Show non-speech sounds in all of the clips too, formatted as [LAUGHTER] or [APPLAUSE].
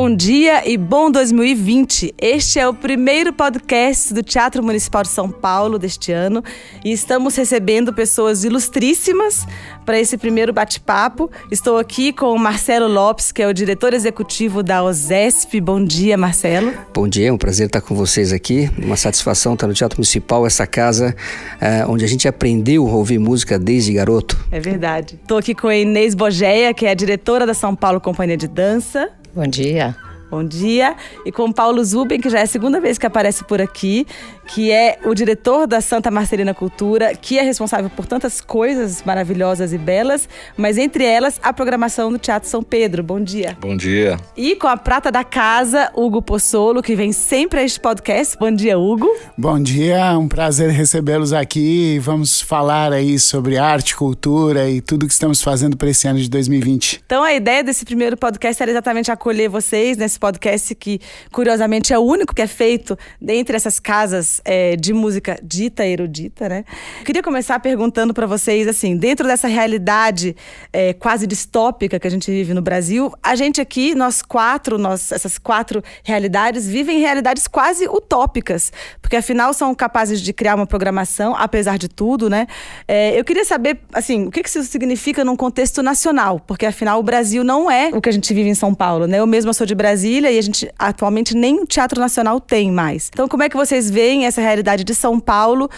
Bom dia e bom 2020. Este é o primeiro podcast do Teatro Municipal de São Paulo deste ano e estamos recebendo pessoas ilustríssimas para esse primeiro bate-papo. Estou aqui com o Marcelo Lopes, que é o diretor executivo da OSESP. Bom dia, Marcelo. Bom dia, é um prazer estar com vocês aqui. Uma satisfação estar no Teatro Municipal, essa casa eh, onde a gente aprendeu a ouvir música desde garoto. É verdade. Estou aqui com a Inês Bogeia, que é a diretora da São Paulo Companhia de Dança. Bom dia. Bom dia. E com Paulo Zuben que já é a segunda vez que aparece por aqui que é o diretor da Santa Marcelina Cultura, que é responsável por tantas coisas maravilhosas e belas, mas entre elas a programação do Teatro São Pedro. Bom dia. Bom dia. E com a prata da casa, Hugo Possolo, que vem sempre a este podcast. Bom dia, Hugo. Bom dia, é um prazer recebê-los aqui. Vamos falar aí sobre arte, cultura e tudo que estamos fazendo para esse ano de 2020. Então a ideia desse primeiro podcast era exatamente acolher vocês nesse podcast que curiosamente é o único que é feito dentre essas casas é, de música dita erudita, né? Queria começar perguntando para vocês, assim, dentro dessa realidade é, quase distópica que a gente vive no Brasil, a gente aqui, nós quatro, nós, essas quatro realidades, vivem realidades quase utópicas, porque afinal são capazes de criar uma programação, apesar de tudo, né? É, eu queria saber, assim, o que, que isso significa num contexto nacional, porque afinal o Brasil não é o que a gente vive em São Paulo, né? Eu mesma sou de Brasília e a gente atualmente nem o Teatro Nacional tem mais. Então, como é que vocês veem essa realidade de São Paulo uh,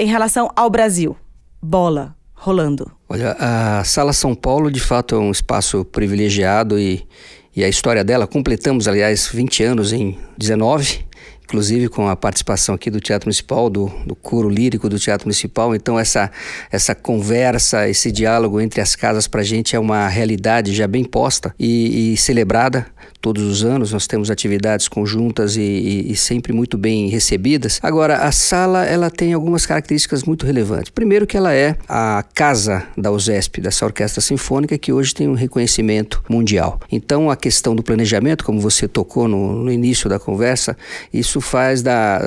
em relação ao Brasil? Bola rolando. Olha, a Sala São Paulo de fato é um espaço privilegiado e, e a história dela, completamos aliás 20 anos em 19, inclusive com a participação aqui do Teatro Municipal, do, do coro lírico do Teatro Municipal. Então, essa, essa conversa, esse diálogo entre as casas para a gente é uma realidade já bem posta e, e, celebrada todos os anos. Nós temos atividades conjuntas e, e, e sempre muito bem recebidas. Agora, a sala ela tem algumas características muito relevantes. Primeiro, que ela é a casa da USESP, dessa orquestra sinfônica, que hoje tem um reconhecimento mundial. Então, a questão do planejamento, como você tocou no, no início da conversa, isso isso faz da,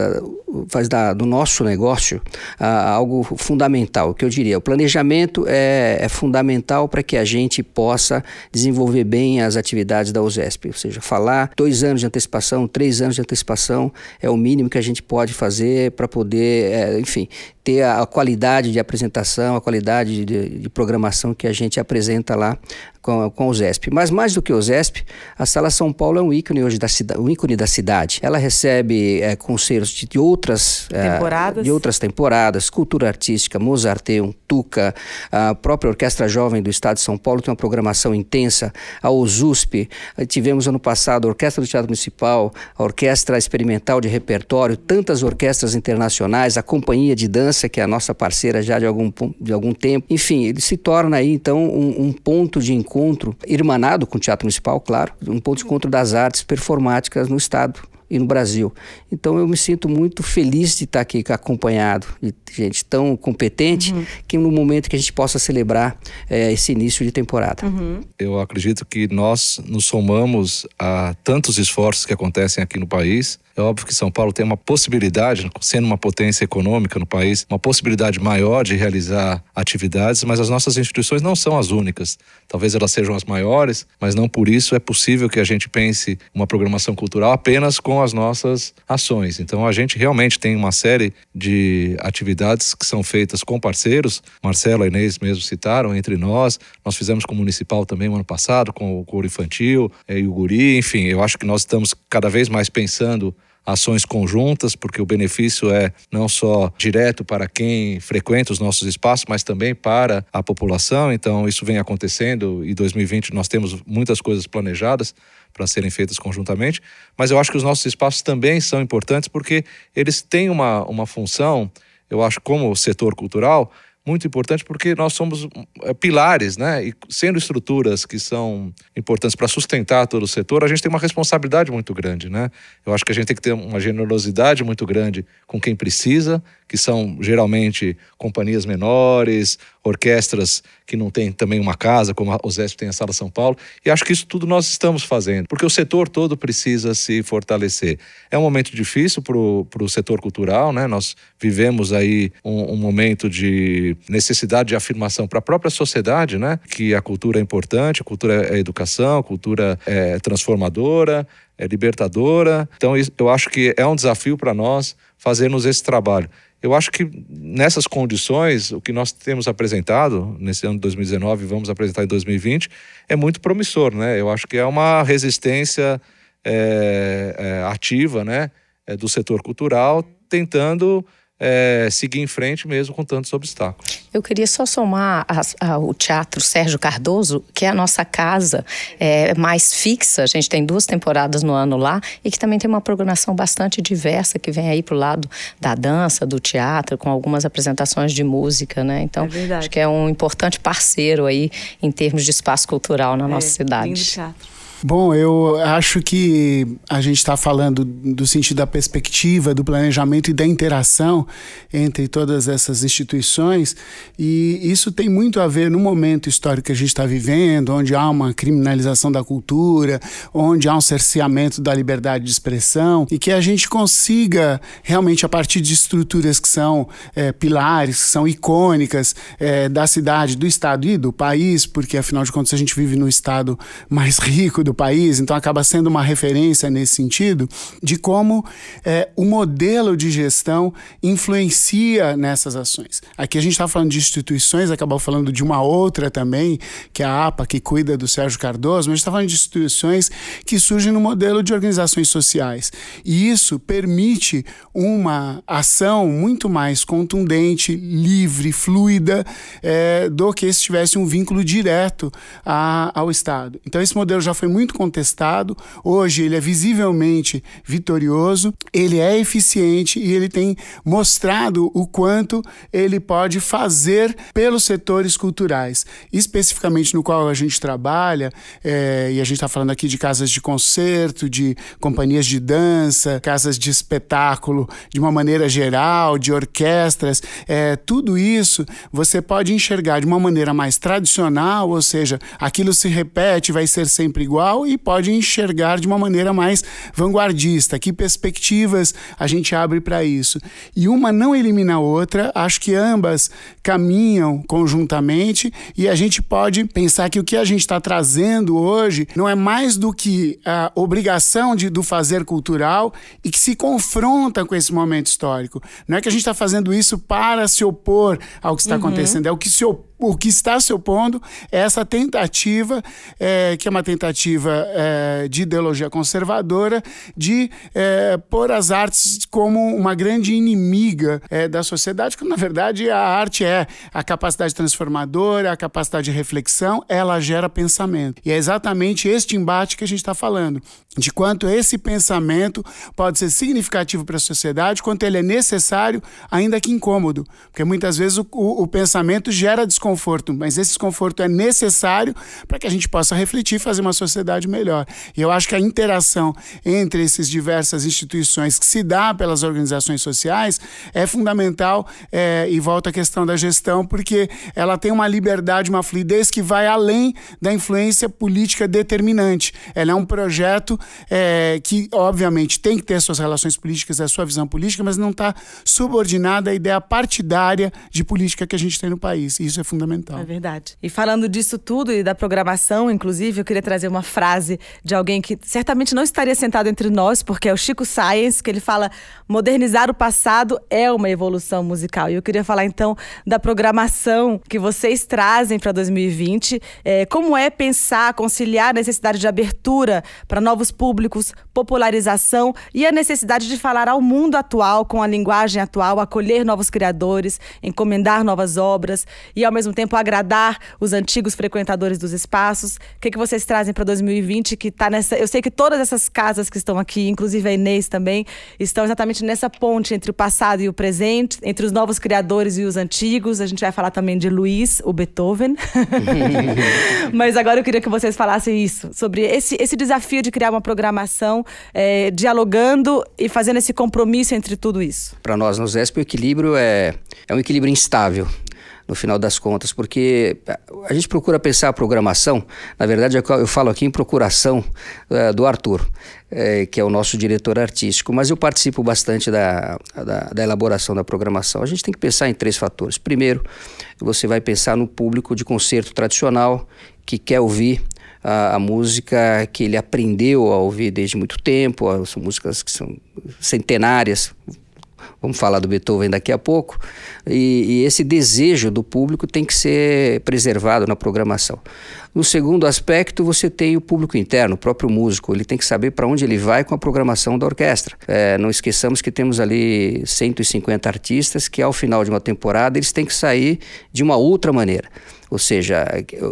faz da, do nosso negócio ah, algo fundamental, que eu diria. O planejamento é, é fundamental para que a gente possa desenvolver bem as atividades da USESP, ou seja, falar dois anos de antecipação, três anos de antecipação é o mínimo que a gente pode fazer para poder, é, enfim, ter a, a, qualidade de apresentação, a qualidade de, de programação que a gente apresenta lá com, com o ZESP. Mas mais do que o ZESP, a Sala São Paulo é um ícone hoje da cidade, um ícone da cidade. Ela recebe é, conselhos de, de outras é, temporadas, é, de outras temporadas, cultura artística, Mozarteum, Tuca, a própria Orquestra Jovem do Estado de São Paulo tem uma programação intensa, a OSUSP, tivemos ano passado a Orquestra do Teatro Municipal, a Orquestra Experimental de Repertório, tantas orquestras internacionais, a Companhia de Dança, que é a nossa parceira já de algum, de algum tempo. Enfim, ele se torna aí então um, um ponto de encontro encontro, irmanado com o Teatro Municipal, claro, um ponto de encontro das artes performáticas no Estado e no Brasil. Então eu me sinto muito feliz de estar aqui acompanhado de gente tão competente uhum. que no momento que a gente possa celebrar é, esse início de temporada. Uhum. Eu acredito que nós nos somamos a tantos esforços que acontecem aqui no país é óbvio que São Paulo tem uma possibilidade, sendo uma potência econômica no país, uma possibilidade maior de realizar atividades, mas as nossas instituições não são as únicas. Talvez elas sejam as maiores, mas não por isso é possível que a gente pense uma programação cultural apenas com as nossas ações. Então a gente realmente tem uma série de atividades que são feitas com parceiros, Marcelo e Inês mesmo citaram, entre nós, nós fizemos com o Municipal também o ano passado, com o Coro Infantil é, e o Guri, enfim, eu acho que nós estamos cada vez mais pensando ações conjuntas, porque o benefício é não só direto para quem frequenta os nossos espaços, mas também para a população. Então, isso vem acontecendo e 2020 nós temos muitas coisas planejadas para serem feitas conjuntamente, mas eu acho que os nossos espaços também são importantes porque eles têm uma, uma função, eu acho, como setor cultural, muito importante porque nós somos eh, pilares, né? E sendo estruturas que são importantes para sustentar todo o setor, a gente tem uma responsabilidade muito grande, né? Eu acho que a gente tem que ter uma generosidade muito grande com quem precisa, que são geralmente companhias menores, orquestras que não têm também uma casa, como a OSESP tem a Sala São Paulo, e acho que isso tudo nós estamos fazendo, porque o setor todo precisa se fortalecer. É um momento difícil para o setor cultural, né? nós vivemos aí um, um momento de necessidade de afirmação para a própria sociedade, né? que a cultura é importante, a cultura é educação, a cultura é transformadora, é libertadora. Então, eu acho que é um desafio para nós fazermos esse trabalho. Eu acho que nessas condições, o que nós temos apresentado nesse ano de 2019 e vamos apresentar em 2020 é muito promissor, né? Eu acho que é uma resistência é, é, ativa, né, é, do setor cultural tentando é, seguir em frente mesmo com tantos obstáculos. Eu queria só somar o Teatro Sérgio Cardoso, que é a nossa casa é, mais fixa. A gente tem duas temporadas no ano lá e que também tem uma programação bastante diversa que vem aí pro lado da dança, do teatro, com algumas apresentações de música, né? Então, é acho que é um importante parceiro aí em termos de espaço cultural na é, nossa cidade. Lindo teatro. Bom, eu acho que a gente está falando do sentido da perspectiva, do planejamento e da interação entre todas essas instituições, e isso tem muito a ver no momento histórico que a gente está vivendo, onde há uma criminalização da cultura, onde há um cerceamento da liberdade de expressão, e que a gente consiga realmente, a partir de estruturas que são é, pilares, que são icônicas é, da cidade, do estado e do país, porque afinal de contas a gente vive no estado mais rico do país, então acaba sendo uma referência nesse sentido, de como é, o modelo de gestão influencia nessas ações. Aqui a gente está falando de instituições, acabou falando de uma outra também, que é a APA, que cuida do Sérgio Cardoso, mas a gente está falando de instituições que surgem no modelo de organizações sociais. E isso permite uma ação muito mais contundente, livre, fluida, é, do que se tivesse um vínculo direto a, ao Estado. Então, esse modelo já foi muito muito contestado. Hoje ele é visivelmente vitorioso, ele é eficiente e ele tem mostrado o quanto ele pode fazer pelos setores culturais, especificamente no qual a gente trabalha, é, e a gente está falando aqui de casas de concerto, de companhias de dança, casas de espetáculo de uma maneira geral, de orquestras, é, tudo isso você pode enxergar de uma maneira mais tradicional, ou seja, aquilo se repete, vai ser sempre igual atual e pode enxergar de uma maneira mais vanguardista. Que perspectivas a gente abre para isso? E uma não elimina a outra, acho que ambas caminham conjuntamente e a gente pode pensar que o que a gente está trazendo hoje não é mais do que a obrigação de, do fazer cultural e que se confronta com esse momento histórico. Não é que a gente está fazendo isso para se opor ao que está uhum. acontecendo, é o que se opõe o que está se opondo é essa tentativa, é, que é uma tentativa é, de ideologia conservadora, de é, pôr as artes como uma grande inimiga é, da sociedade, quando na verdade a arte é a capacidade transformadora, a capacidade de reflexão, ela gera pensamento. E é exatamente este embate que a gente está falando de quanto esse pensamento pode ser significativo para a sociedade, quanto ele é necessário, ainda que incômodo. Porque muitas vezes o, o, o pensamento gera desconforto, mas esse desconforto é necessário para que a gente possa refletir e fazer uma sociedade melhor. E eu acho que a interação entre essas diversas instituições que se dá pelas organizações sociais é fundamental é, e volta à questão da gestão, porque ela tem uma liberdade, uma fluidez que vai além da influência política determinante. Ela é um projeto é, que obviamente tem que ter suas relações políticas, é a sua visão política, mas não está subordinada à ideia partidária de política que a gente tem no país. E isso é fundamental. É verdade. E falando disso tudo e da programação, inclusive, eu queria trazer uma frase de alguém que certamente não estaria sentado entre nós, porque é o Chico Science, que ele fala: modernizar o passado é uma evolução musical. E eu queria falar então da programação que vocês trazem para 2020. É, como é pensar, conciliar a necessidade de abertura para novos públicos, popularização e a necessidade de falar ao mundo atual com a linguagem atual, acolher novos criadores, encomendar novas obras e, ao mesmo tempo, agradar os antigos frequentadores dos espaços. O que, que vocês trazem para 2020 que está nessa. Eu sei que todas essas casas que estão aqui, inclusive a Inês também, estão exatamente nessa ponte entre o passado e o presente, entre os novos criadores e os antigos. A gente vai falar também de Luiz, o Beethoven. [LAUGHS] [LAUGHS] Mas agora eu queria que vocês falassem isso, sobre esse, esse desafio de criar uma programação, é, dialogando e fazendo esse compromisso entre tudo isso? Para nós, no ZESP, o equilíbrio é, é um equilíbrio instável no final das contas, porque eh, a gente procura pensar a programação, na verdade é eu falo aqui em procuração uh, do Arthur, eh, que é o nosso diretor artístico, mas eu participo bastante da, da, da, elaboração da programação. A gente tem que pensar em três fatores. Primeiro, você vai pensar no público de concerto tradicional que quer ouvir a, a, música que ele aprendeu a ouvir desde muito tempo, são músicas que são centenárias. Vamos falar do Beethoven daqui a pouco. E, e esse desejo do público tem que ser preservado na programação. No segundo aspecto, você tem o público interno, o próprio músico. Ele tem que saber para onde ele vai com a programação da orquestra. É, não esqueçamos que temos ali 150 artistas que, ao final de uma temporada, eles têm que sair de uma outra maneira. Ou seja,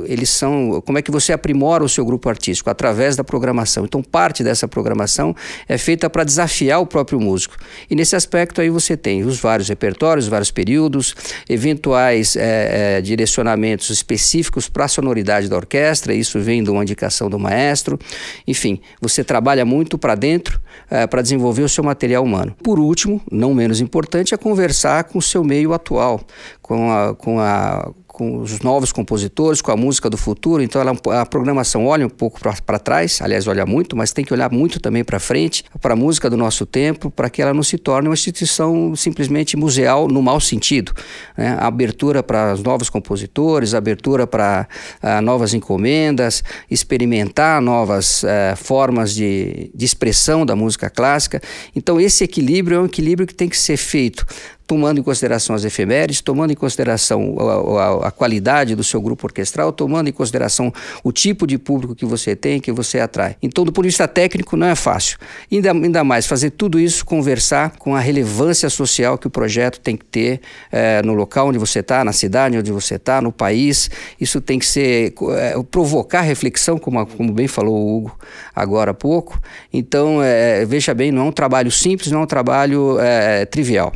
eles são. Como é que você aprimora o seu grupo artístico? Através da programação. Então, parte dessa programação é feita para desafiar o próprio músico. E nesse aspecto aí você tem os vários repertórios, vários períodos, eventuais é, é, direcionamentos específicos para a sonoridade da orquestra, isso vem de uma indicação do maestro. Enfim, você trabalha muito para dentro é, eh, para desenvolver o seu material humano. Por último, não menos importante, é conversar com o seu meio atual, com a. Com a com os novos compositores, com a música do futuro. Então ela, é a programação olha um pouco para trás, aliás, olha muito, mas tem que olhar muito também para frente, para a música do nosso tempo, para que ela não se torne uma instituição simplesmente museal no mau sentido. Né? abertura para os novos compositores, abertura para novas encomendas, experimentar novas eh, formas de, de expressão da música clássica. Então esse equilíbrio é um equilíbrio que tem que ser feito tomando em consideração as efemérides, tomando em consideração a, a, a, qualidade do seu grupo orquestral, tomando em consideração o tipo de público que você tem, que você atrai. Então, do ponto de vista técnico, não é fácil. Ainda, ainda mais, fazer tudo isso, conversar com a relevância social que o projeto tem que ter é, no local onde você está, na cidade onde você está, no país. Isso tem que ser, é, provocar reflexão, como, como bem falou o Hugo agora há pouco. Então, é, veja bem, não é um trabalho simples, não é um trabalho trivial.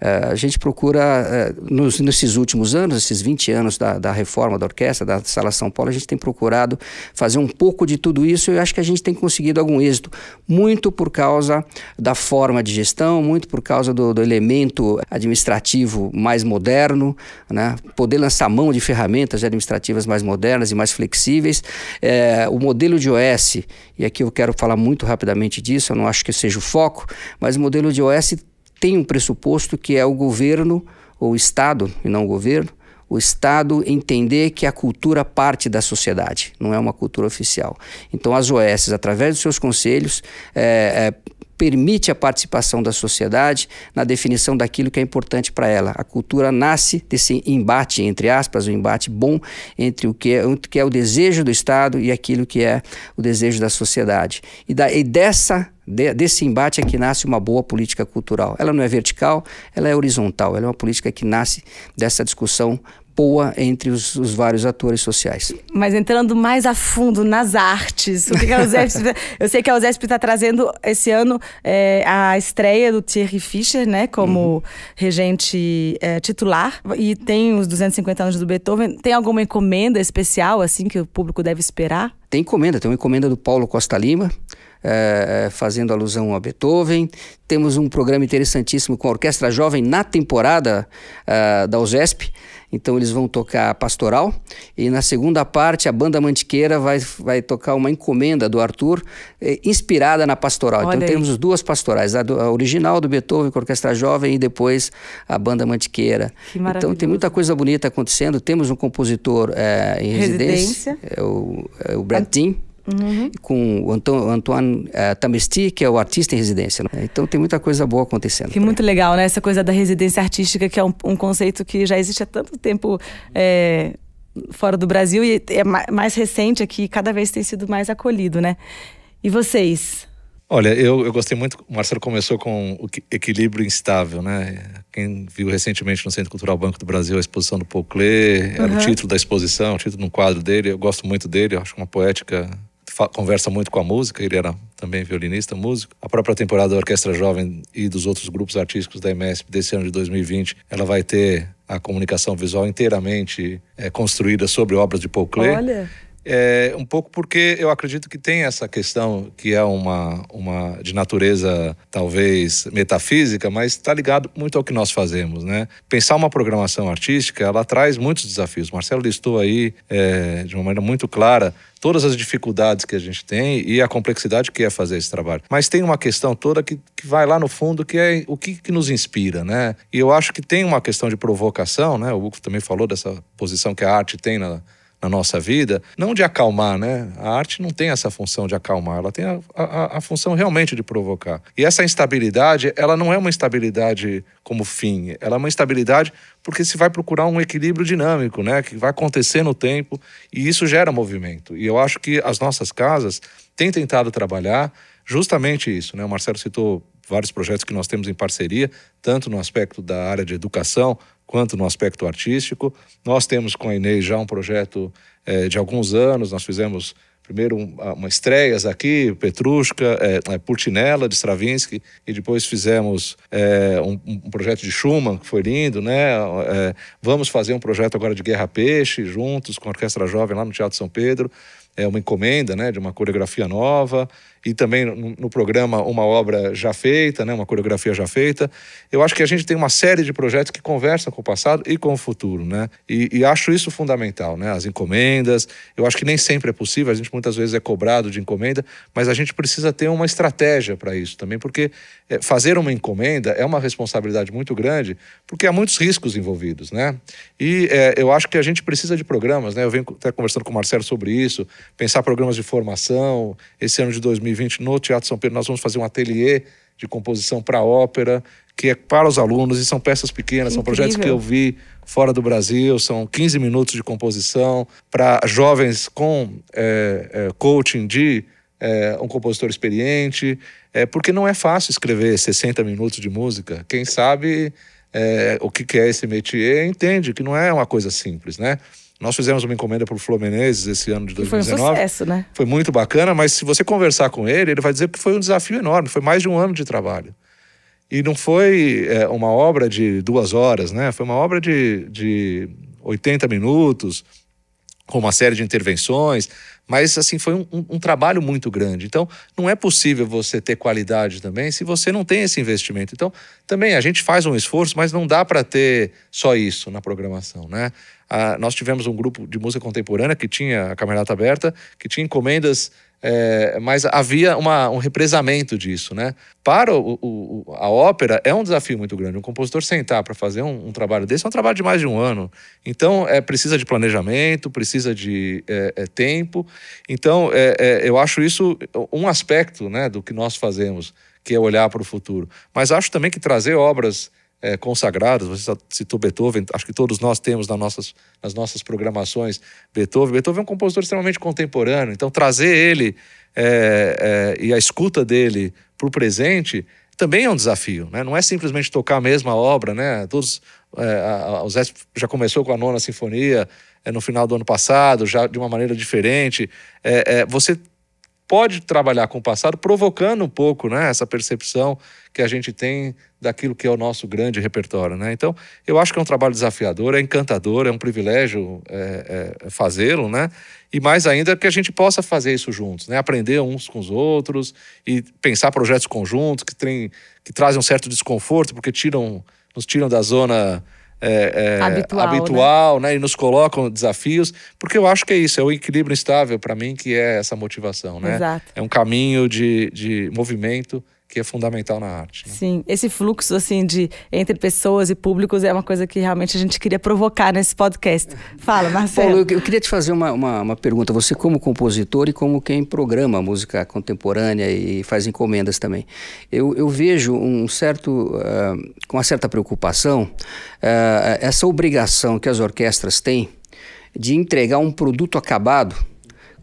É, a gente procura, eh, nos, nesses últimos anos, esses 20 anos da, da reforma da orquestra, da Sala São Paulo, a gente tem procurado fazer um pouco de tudo isso e acho que a gente tem conseguido algum êxito, muito por causa da forma de gestão, muito por causa do, do elemento administrativo mais moderno, né? poder lançar mão de ferramentas administrativas mais modernas e mais flexíveis. É, o modelo de OS, e aqui eu quero falar muito rapidamente disso, eu não acho que seja o foco, mas o modelo de OS tem um pressuposto que é o governo, ou o Estado, e não o governo, o Estado entender que a cultura parte da sociedade, não é uma cultura oficial. Então, as OS, através dos seus conselhos, é, é, permite a participação da sociedade na definição daquilo que é importante para ela. A cultura nasce desse embate, entre aspas, um embate bom entre o que é, o que é o desejo do Estado e aquilo que é o desejo da sociedade. E, da, e dessa de, desse embate é que nasce uma boa política cultural. Ela não é vertical, ela é horizontal, ela é uma política que nasce dessa discussão boa entre os, os, vários atores sociais. Mas entrando mais a fundo nas artes, o que, a USESP, [LAUGHS] [LAUGHS] eu sei que a USESP está trazendo esse ano é, a estreia do Thierry Fischer, né, como uhum. regente é, titular, e tem os 250 anos do Beethoven. Tem alguma encomenda especial assim que o público deve esperar? Tem encomenda, tem uma encomenda do Paulo Costa Lima, é, fazendo alusão a Beethoven. Temos um programa interessantíssimo com a Orquestra Jovem na temporada é, da USESP. Então eles vão tocar pastoral e na segunda parte a banda Mantiqueira vai, vai tocar uma encomenda do Arthur inspirada na pastoral. Então, Olha então aí. temos duas pastorais, a, do, a, original do Beethoven com a Orquestra Jovem e depois a banda Mantiqueira. Então tem muita coisa bonita acontecendo. Temos um compositor em residência, residência. É o, é o Brad Uhum. com o Antoine uh, eh, Tamesti, que é o artista em residência. Né? Então tem muita coisa boa acontecendo. Que muito legal, né? Essa coisa da residência artística, que é um, um conceito que já existe há tanto tempo. É, fora do Brasil e é mais recente aqui, cada vez tem sido mais acolhido, né? E vocês? Olha, eu, eu gostei muito. O Marcelo começou com o equilíbrio instável, né? Quem viu recentemente no Centro Cultural Banco do Brasil a exposição do Pauclé, uhum. era o uhum. título da exposição, o título de um quadro dele. Eu gosto muito dele, eu acho uma poética conversa muito com a música, ele era também violinista, músico. A própria temporada da Orquestra Jovem e dos outros grupos artísticos da MSP desse ano de 2020, ela vai ter a comunicação visual inteiramente é, construída sobre obras de Paul Klee. Olha. É, um pouco porque eu acredito que tem essa questão que é uma, uma de natureza talvez metafísica, mas está ligado muito ao que nós fazemos, né? Pensar uma programação artística, ela traz muitos desafios. Marcelo listou aí é, de uma maneira muito clara todas as dificuldades que a gente tem e a complexidade que é fazer esse trabalho. Mas tem uma questão toda que, que vai lá no fundo, que é o que, que nos inspira, né? E eu acho que tem uma questão de provocação, né? O Hugo também falou dessa posição que a arte tem na, na nossa vida, não de acalmar, né? A arte não tem essa função de acalmar, ela tem a, a, a função realmente de provocar. E essa instabilidade, ela não é uma instabilidade como fim, ela é uma instabilidade porque se vai procurar um equilíbrio dinâmico, né? Que vai acontecer no tempo e isso gera movimento. E eu acho que as nossas casas têm tentado trabalhar justamente isso, né? O Marcelo citou vários projetos que nós temos em parceria, tanto no aspecto da área de educação, quanto no aspecto artístico. Nós temos com a Inês já um projeto é, de alguns anos, nós fizemos primeiro um, ah, uma estreias aqui, Petrushka, é, de Stravinsky, e depois fizemos é, um, um, projeto de Schumann, que foi lindo, né? É, vamos fazer um projeto agora de Guerra Peixe, juntos com a Orquestra Jovem lá no Teatro São Pedro, é uma encomenda, né, de uma coreografia nova e também no, no programa uma obra já feita, né, uma coreografia já feita. Eu acho que a gente tem uma série de projetos que conversam com o passado e com o futuro, né? E, e acho isso fundamental, né? As encomendas, eu acho que nem sempre é possível, a gente muitas vezes é cobrado de encomenda, mas a gente precisa ter uma estratégia para isso também, porque é, fazer uma encomenda é uma responsabilidade muito grande, porque há muitos riscos envolvidos, né? E é, eu acho que a gente precisa de programas, né? Eu venho até conversando com o Marcelo sobre isso, pensar programas de formação, esse ano de 2000 2020 no Teatro São Pedro. Nós vamos fazer um ateliê de composição para ópera, que é para os alunos, e são peças pequenas, que são incrível. projetos que eu vi fora do Brasil, são 15 minutos de composição para jovens com é, é, coaching de é, um compositor experiente, é, porque não é fácil escrever 60 minutos de música. Quem sabe é, o que, que é esse métier, entende que não é uma coisa simples, né? Nós fizemos uma encomenda para o Menezes esse ano de 2019. Foi um sucesso, né? Foi muito bacana, mas se você conversar com ele, ele vai dizer que foi um desafio enorme, foi mais de um ano de trabalho. E não foi é, uma obra de duas horas, né? Foi uma obra de, de 80 minutos, com uma série de intervenções. Mas, assim, foi um, um, um, trabalho muito grande. Então, não é possível você ter qualidade também se você não tem esse investimento. Então, também a gente faz um esforço, mas não dá para ter só isso na programação, né? Ah, nós tivemos um grupo de música contemporânea que tinha a camerata aberta, que tinha encomendas é, mas havia uma, um represamento disso, né? Para o, o, a ópera é um desafio muito grande. Um compositor sentar para fazer um, um, trabalho desse é um trabalho de mais de um ano. Então é precisa de planejamento, precisa de é, é, tempo. Então é, é, eu acho isso um aspecto, né, do que nós fazemos, que é olhar para o futuro. Mas acho também que trazer obras é, consagradas, você citou Beethoven, acho que todos nós temos nas nossas, nas nossas programações Beethoven. Beethoven é um compositor extremamente contemporâneo, então trazer ele é, é, e a escuta dele para o presente também é um desafio, né? não é simplesmente tocar a mesma obra, né? Todos, é, a, a, o Zé já começou com a nona sinfonia é, no final do ano passado, já de uma maneira diferente. É, você pode trabalhar com o passado, provocando um pouco né, essa percepção que a gente tem daquilo que é o nosso grande repertório. Né? Então, eu acho que é um trabalho desafiador, é encantador, é um privilégio é, é, fazê-lo, né? E mais ainda que a gente possa fazer isso juntos, né? Aprender uns com os outros e pensar projetos conjuntos que, tem, que trazem um certo desconforto, porque tiram, nos tiram da zona é, é, habitual, né? habitual né? né? E nos colocam desafios, porque eu acho que é isso, é o equilíbrio estável para mim que é essa motivação, né? Exato. É um caminho de, de movimento que é fundamental na arte. Né? Sim, esse fluxo assim de entre pessoas e públicos é uma coisa que realmente a gente queria provocar nesse podcast. Fala, Marcelo. Paulo, eu, eu queria te fazer uma, uma, uma, pergunta. Você como compositor e como quem programa música contemporânea e faz encomendas também, eu, eu vejo um certo, uh, com uma certa preocupação, uh, essa obrigação que as orquestras têm de entregar um produto acabado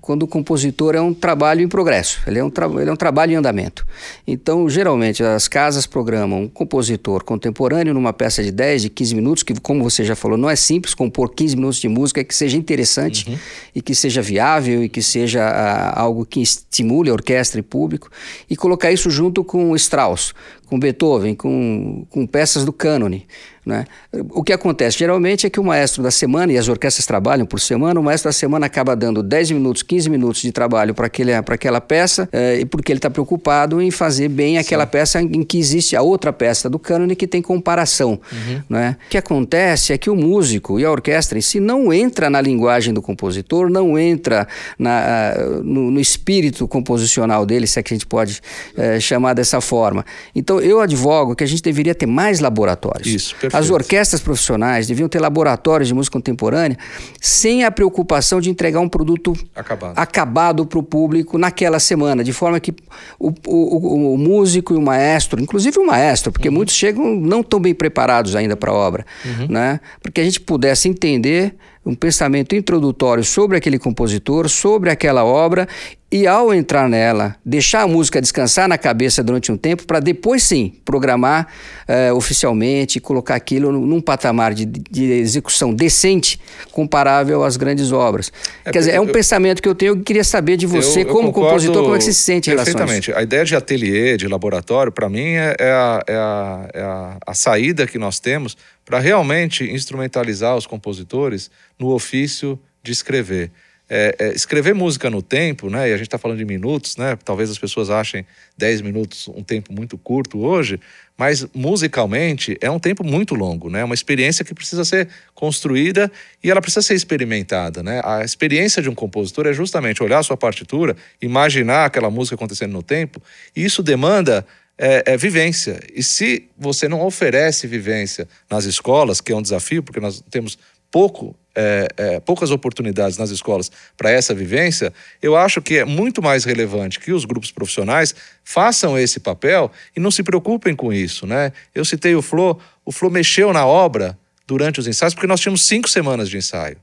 quando o compositor é um trabalho em progresso, ele é um, ele é um trabalho em andamento. Então, geralmente, as casas programam um compositor contemporâneo numa peça de 10, de 15 minutos, que, como você já falou, não é simples compor 15 minutos de música é que seja interessante uhum. e que seja viável e que seja a, ah, algo que estimule a orquestra e público, e colocar isso junto com Strauss, com Beethoven, com, com peças do cânone. Né? O que acontece geralmente é que o maestro da semana, e as orquestras trabalham por semana, o maestro da semana acaba dando 10 minutos, 15 minutos de trabalho para aquela peça, é, porque ele está preocupado em fazer bem aquela Sim. peça em que existe a outra peça do cânone que tem comparação. Uhum. Né? O que acontece é que o músico e a orquestra em si não entra na linguagem do compositor, não entra na, no, no espírito composicional dele, se é que a gente pode é, chamar dessa forma. Então, eu advogo que a gente deveria ter mais laboratórios. Isso, perfeito. As orquestras profissionais deviam ter laboratórios de música contemporânea sem a preocupação de entregar um produto acabado para o público naquela semana, de forma que o, o, o, músico e o maestro, inclusive o maestro, porque uhum. muitos chegam não tão bem preparados ainda para a obra, uhum. né? Porque a gente pudesse entender um pensamento introdutório sobre aquele compositor, sobre aquela obra e ao entrar nela, deixar a música descansar na cabeça durante um tempo para depois sim programar eh, oficialmente e colocar aquilo num patamar de, de, execução decente comparável às grandes obras. É, Quer dizer, é um eu, pensamento que eu tenho e queria saber de você, eu, eu como compositor, como é que se sente em relação a isso? A ideia de ateliê, de laboratório, para mim é, é, a, é, a, é a, a saída que nós temos para realmente instrumentalizar os compositores no ofício de escrever. É, é, escrever música no tempo, né? E a gente está falando de minutos, né? Talvez as pessoas achem 10 minutos um tempo muito curto hoje, mas musicalmente é um tempo muito longo, né? É uma experiência que precisa ser construída e ela precisa ser experimentada, né? A experiência de um compositor é justamente olhar sua partitura, imaginar aquela música acontecendo no tempo, e isso demanda é, é, vivência. E se você não oferece vivência nas escolas, que é um desafio, porque nós temos pouco, é, é, poucas oportunidades nas escolas para essa vivência, eu acho que é muito mais relevante que os grupos profissionais façam esse papel e não se preocupem com isso. Né? Eu citei o Flo, o Flo mexeu na obra durante os ensaios, porque nós tínhamos cinco semanas de ensaio.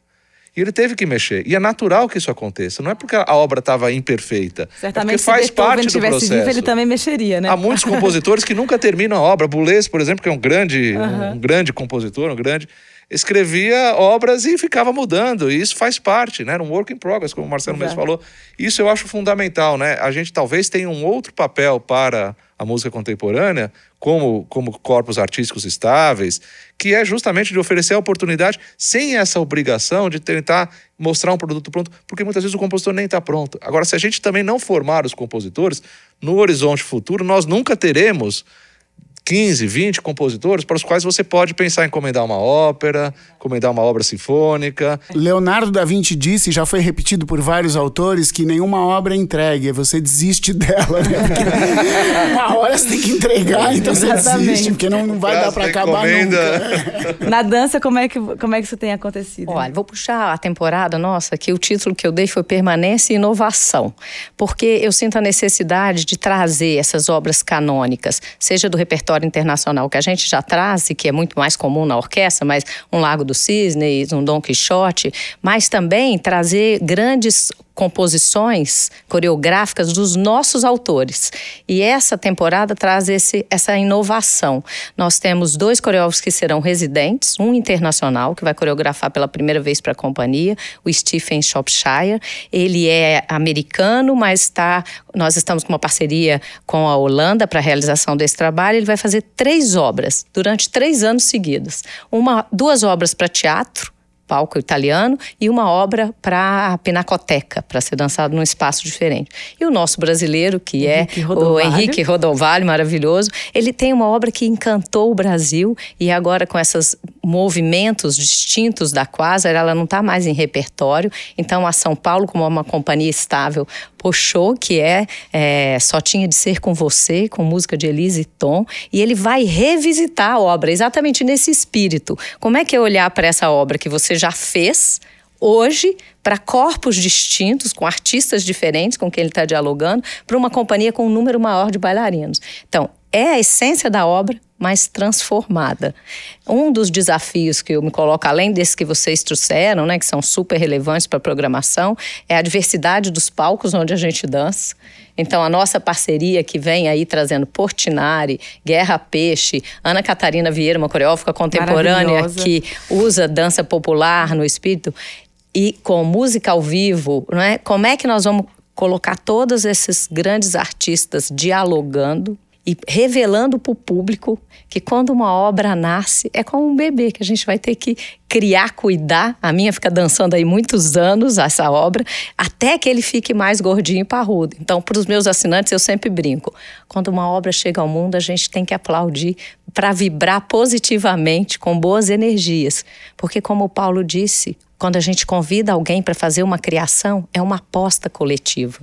E ele teve que mexer. E é natural que isso aconteça. Não é porque a obra estava imperfeita. Certamente, é porque faz se parte do processo. Vivo, ele também mexeria, né? Há muitos compositores que nunca terminam a obra. Boulez, por exemplo, que é um grande, uhum. um grande compositor, um grande escrevia obras e ficava mudando. E isso faz parte, né? Era um work in progress, como o Marcelo Exato. mesmo falou. Isso eu acho fundamental, né? A gente talvez tenha um outro papel para a música contemporânea como, como corpos artísticos estáveis, que é justamente de oferecer a oportunidade sem essa obrigação de tentar mostrar um produto pronto, porque muitas vezes o compositor nem está pronto. Agora, se a gente também não formar os compositores, no horizonte futuro nós nunca teremos 15, 20 compositores para os quais você pode pensar em encomendar uma ópera, encomendar uma obra sinfônica. Leonardo da Vinci disse, já foi repetido por vários autores, que nenhuma obra é entregue, você desiste [LAUGHS] dela. Né? uma hora você tem que entregar, então você Exatamente. desiste, porque não, não vai dar para acabar nunca. [LAUGHS] Na dança, como é, que, como é que isso tem acontecido? Olha, né? vou puxar a temporada nossa, que o título que eu dei foi Permanece Inovação, porque eu sinto a necessidade de trazer essas obras canônicas, seja do repertório repertório internacional que a gente já traz e que é muito mais comum na orquestra, mas um Lago do Cisne, um Don Quixote, mas também trazer grandes composições coreográficas dos nossos autores. E essa temporada traz esse, essa inovação. Nós temos dois coreógrafos que serão residentes, um internacional que vai coreografar pela primeira vez para a companhia, o Stephen Shropshire. Ele é americano, mas tá, nós estamos com uma parceria com a Holanda para a realização desse trabalho. Ele vai fazer três obras durante três anos seguidos. Uma, duas obras para teatro, palco italiano, e uma obra para a Pinacoteca, para ser dançado num espaço diferente. E o nosso brasileiro, que é o Henrique Rodovalho, maravilhoso, ele tem uma obra que encantou o Brasil e agora com esses movimentos distintos da Quasar, ela não está mais em repertório. Então, a São Paulo, como é uma companhia estável, Pochô, que é, é Só Tinha de Ser Com Você, com música de Elise Tom, e ele vai revisitar a obra exatamente nesse espírito. Como é que é olhar para essa obra que você já fez hoje para corpos distintos, com artistas diferentes com quem ele está dialogando, para uma companhia com um número maior de bailarinos? Então, é a essência da obra, mas transformada. Um dos desafios que eu me coloco, além desses que vocês trouxeram, né, que são super relevantes para a programação, é a diversidade dos palcos onde a gente dança. Então, a nossa parceria que vem aí trazendo Portinari, Guerra Peixe, Ana Catarina Vieira, uma coreógrafa contemporânea que usa dança popular no espírito, e com música ao vivo, né? como é que nós vamos colocar todos esses grandes artistas dialogando? e revelando para o público que quando uma obra nasce é como um bebê que a gente vai ter que criar, cuidar. A minha fica dançando aí muitos anos essa obra até que ele fique mais gordinho e parrudo. Então, para os meus assinantes eu sempre brinco: quando uma obra chega ao mundo a gente tem que aplaudir para vibrar positivamente com boas energias, porque como o Paulo disse, quando a gente convida alguém para fazer uma criação é uma aposta coletiva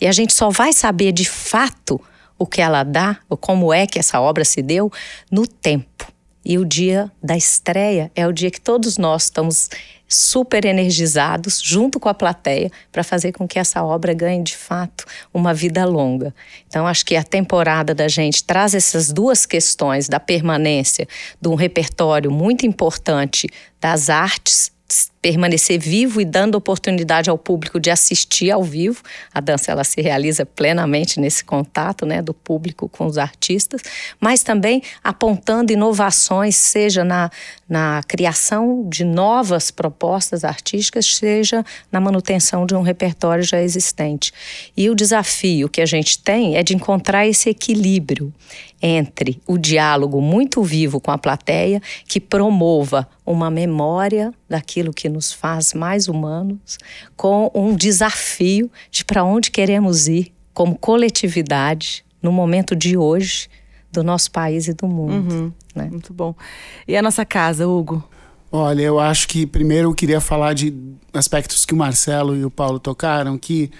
e a gente só vai saber de fato o que ela dá, ou como é que essa obra se deu, no tempo. E o dia da estreia é o dia que todos nós estamos super energizados, junto com a plateia, para fazer com que essa obra ganhe de fato uma vida longa. Então, acho que a temporada da gente traz essas duas questões da permanência de um repertório muito importante das artes permanecer vivo e dando oportunidade ao público de assistir ao vivo. A dança ela se realiza plenamente nesse contato, né, do público com os artistas, mas também apontando inovações, seja na, na criação de novas propostas artísticas, seja na manutenção de um repertório já existente. E o desafio que a gente tem é de encontrar esse equilíbrio entre o diálogo muito vivo com a plateia que promova uma memória daquilo que que nos faz mais humanos, com um desafio de para onde queremos ir como coletividade no momento de hoje do nosso país e do mundo. Uhum, né? Muito bom. E a nossa casa, Hugo? Olha, eu acho que primeiro eu queria falar de aspectos que o Marcelo e o Paulo tocaram que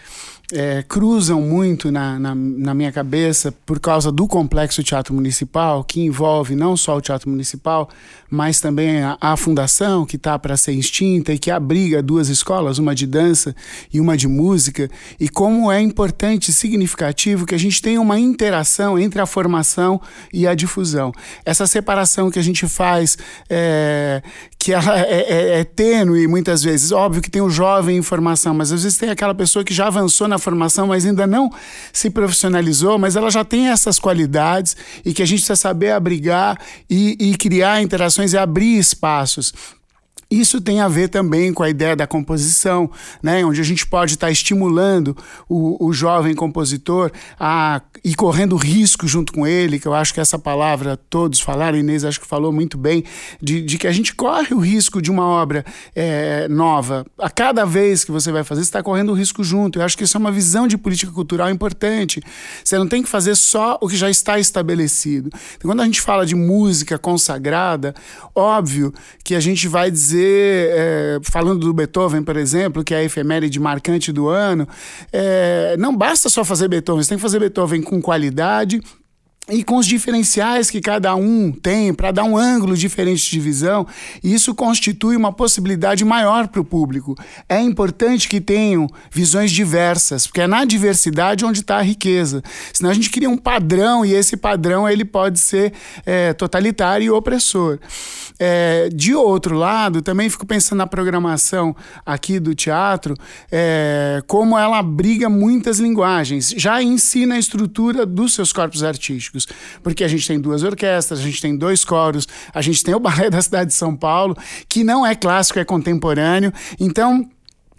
é, cruzam muito na, na, na, minha cabeça por causa do complexo Teatro Municipal, que envolve não só o Teatro Municipal, mas também a, a fundação que está para ser extinta e que abriga duas escolas, uma de dança e uma de música, e como é importante e significativo que a gente tenha uma interação entre a formação e a difusão. Essa separação que a gente faz, é, que ela é, é, é tênue muitas vezes, óbvio que que tem o jovem em formação, mas às vezes tem aquela pessoa que já avançou na formação, mas ainda não se profissionalizou, mas ela já tem essas qualidades e que a gente precisa saber abrigar e, e criar interações e abrir espaços. Isso tem a ver também com a ideia da composição, né? onde a gente pode estar tá estimulando o, o jovem compositor a ir correndo risco junto com ele, que eu acho que essa palavra todos falaram, Inês acho que falou muito bem, de, de que a gente corre o risco de uma obra é, nova. A cada vez que você vai fazer, você está correndo o risco junto. Eu acho que isso é uma visão de política cultural importante. Você não tem que fazer só o que já está estabelecido. Então, quando a gente fala de música consagrada, óbvio que a gente vai dizer dizer, é, falando do Beethoven, por exemplo, que é a efeméride marcante do ano, é, não basta só fazer Beethoven, você tem que fazer Beethoven com qualidade, e com os diferenciais que cada um tem para dar um ângulo diferente de visão, isso constitui uma possibilidade maior para o público. É importante que tenham visões diversas, porque é na diversidade onde está a riqueza. Senão a gente cria um padrão e esse padrão ele pode ser é, totalitário e opressor. É, de outro lado, também fico pensando na programação aqui do teatro, é, como ela abriga muitas linguagens, já ensina a estrutura dos seus corpos artísticos músicos, porque a gente tem duas orquestras, a gente tem dois coros, a gente tem o Balé da Cidade de São Paulo, que não é clássico, é contemporâneo. Então,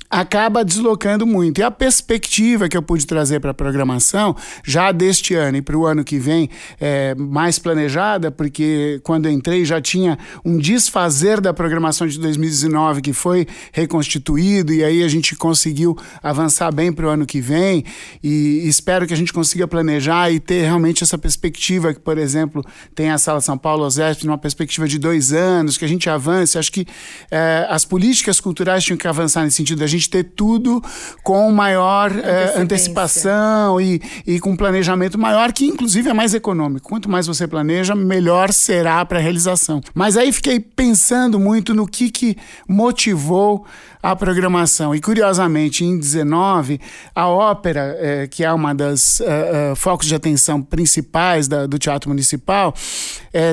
acaba deslocando muito. E a perspectiva que eu pude trazer para a programação, já deste ano e para o ano que vem, é mais planejada, porque quando entrei já tinha um desfazer da programação de 2019 que foi reconstituído, e aí a gente conseguiu avançar bem para o ano que vem, e espero que a gente consiga planejar e ter realmente essa perspectiva que, por exemplo, tem a Sala São Paulo Osesp numa perspectiva de dois anos, que a gente avance. Acho que é, as políticas culturais tinham que avançar nesse sentido da gente gente ter tudo com maior eh, antecipação e, e com planejamento maior, que inclusive é mais econômico. Quanto mais você planeja, melhor será para a realização. Mas aí fiquei pensando muito no que, que motivou a programação. E curiosamente, em 19, a ópera, eh, que é uma das uh, uh, focos de atenção principais da, do Teatro Municipal,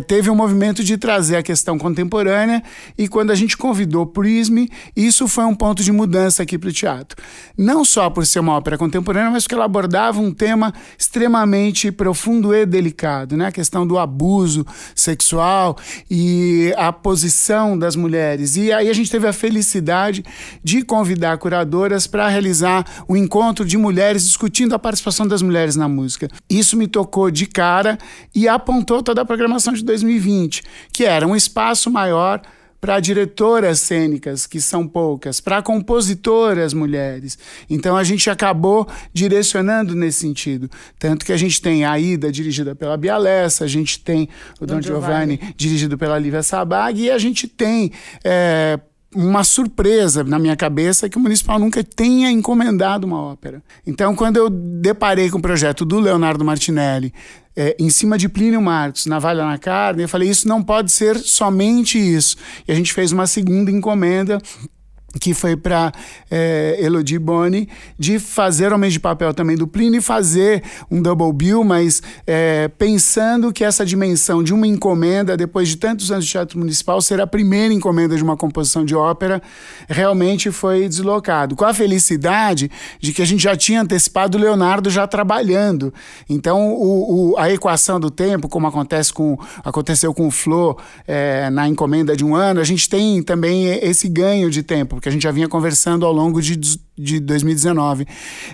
teve um movimento de trazer a questão contemporânea. E quando a gente convidou o Prisme, isso foi um ponto de mudança aqui para o teatro. Não só por ser uma ópera contemporânea, mas porque ela abordava um tema extremamente profundo e delicado, né? A questão do abuso sexual e a posição das mulheres. E aí a gente teve a felicidade de convidar curadoras para realizar o um encontro de mulheres discutindo a participação das mulheres na música. Isso me tocou de cara e apontou toda a programação de 2020, que era um espaço maior para diretoras cênicas, que são poucas, para compositoras mulheres. Então a gente acabou direcionando nesse sentido. Tanto que a gente tem a Ida, dirigida pela Bialessa, a gente tem o Don, Giovanni, Giovanni, dirigido pela Lívia Sabag, e a gente tem. É, uma surpresa na minha cabeça é que o municipal nunca tenha encomendado uma ópera. Então, quando eu deparei com o projeto do Leonardo Martinelli, é, em cima de Plínio Marcos, na Valha na Carne, eu falei: isso não pode ser somente isso. E a gente fez uma segunda encomenda que foi para é, eh, Elodie Boni, de fazer Homens de Papel também do Plínio e fazer um double bill, mas é, pensando que essa dimensão de uma encomenda, depois de tantos anos de teatro municipal, ser a primeira encomenda de uma composição de ópera, realmente foi deslocado. Com a felicidade de que a gente já tinha antecipado o Leonardo já trabalhando. Então, o, o, a equação do tempo, como acontece com, aconteceu com o Flo é, na encomenda de um ano, a gente tem também esse ganho de tempo, que a gente já vinha conversando ao longo de, de 2019.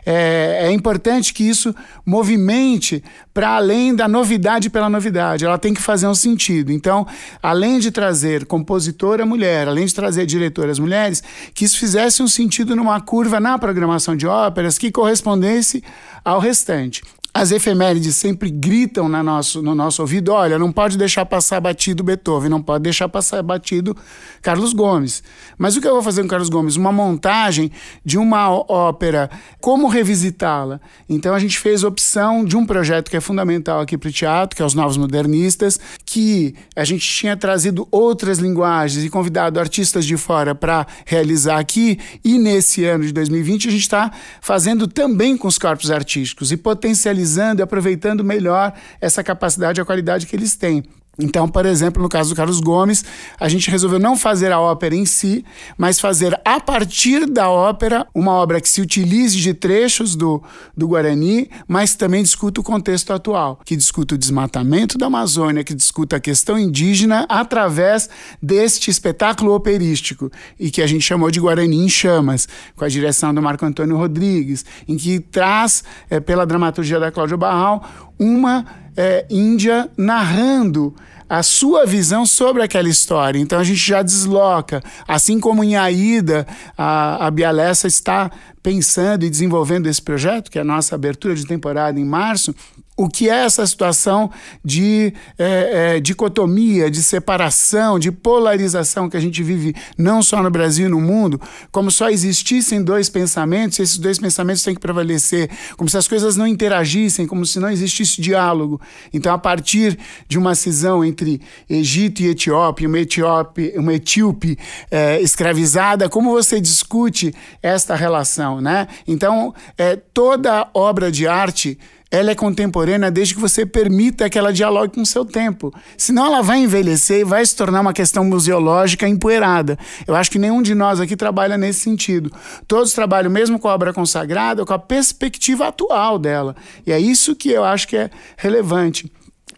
É, é importante que isso movimente para além da novidade pela novidade, ela tem que fazer um sentido. Então, além de trazer compositora mulher, além de trazer diretoras mulheres, que isso fizesse um sentido numa curva na programação de óperas que correspondesse ao restante as efemérides sempre gritam na nosso, no nosso ouvido: olha, não pode deixar passar batido Beethoven, não pode deixar passar batido Carlos Gomes. Mas o que eu vou fazer com Carlos Gomes? Uma montagem de uma ópera, como revisitá-la. Então a gente fez opção de um projeto que é fundamental aqui para o teatro, que é os Novos Modernistas, que a gente tinha trazido outras linguagens e convidado artistas de fora para realizar aqui, e nesse ano de 2020 a gente está fazendo também com os corpos artísticos e potencializando utilizando e aproveitando melhor essa capacidade e a qualidade que eles têm. Então, por exemplo, no caso do Carlos Gomes, a gente resolveu não fazer a ópera em si, mas fazer a partir da ópera uma obra que se utilize de trechos do, do Guarani, mas também discuta o contexto atual, que discuta o desmatamento da Amazônia, que discuta a questão indígena através deste espetáculo operístico, e que a gente chamou de Guarani em Chamas, com a direção do Marco Antônio Rodrigues, em que traz, é, pela dramaturgia da Cláudia Barral, uma é, índia narrando a sua visão sobre aquela história. Então a gente já desloca. Assim como em Aida, a, a Bialessa está pensando e desenvolvendo esse projeto, que é a nossa abertura de temporada em março, o que é essa situação de é, é, dicotomia, de separação, de polarização que a gente vive não só no Brasil e no mundo, como só existissem dois pensamentos, e esses dois pensamentos têm que prevalecer, como se as coisas não interagissem, como se não existisse diálogo. Então, a partir de uma cisão entre Egito e Etiópia, uma, Etiópia, uma etíope é, escravizada, como você discute esta relação, né? Então, é, toda obra de arte ela é contemporânea desde que você permita que ela dialogue com o seu tempo. Senão ela vai envelhecer e vai se tornar uma questão museológica empoeirada. Eu acho que nenhum de nós aqui trabalha nesse sentido. Todos trabalham mesmo com a obra consagrada, com a perspectiva atual dela. E é isso que eu acho que é relevante.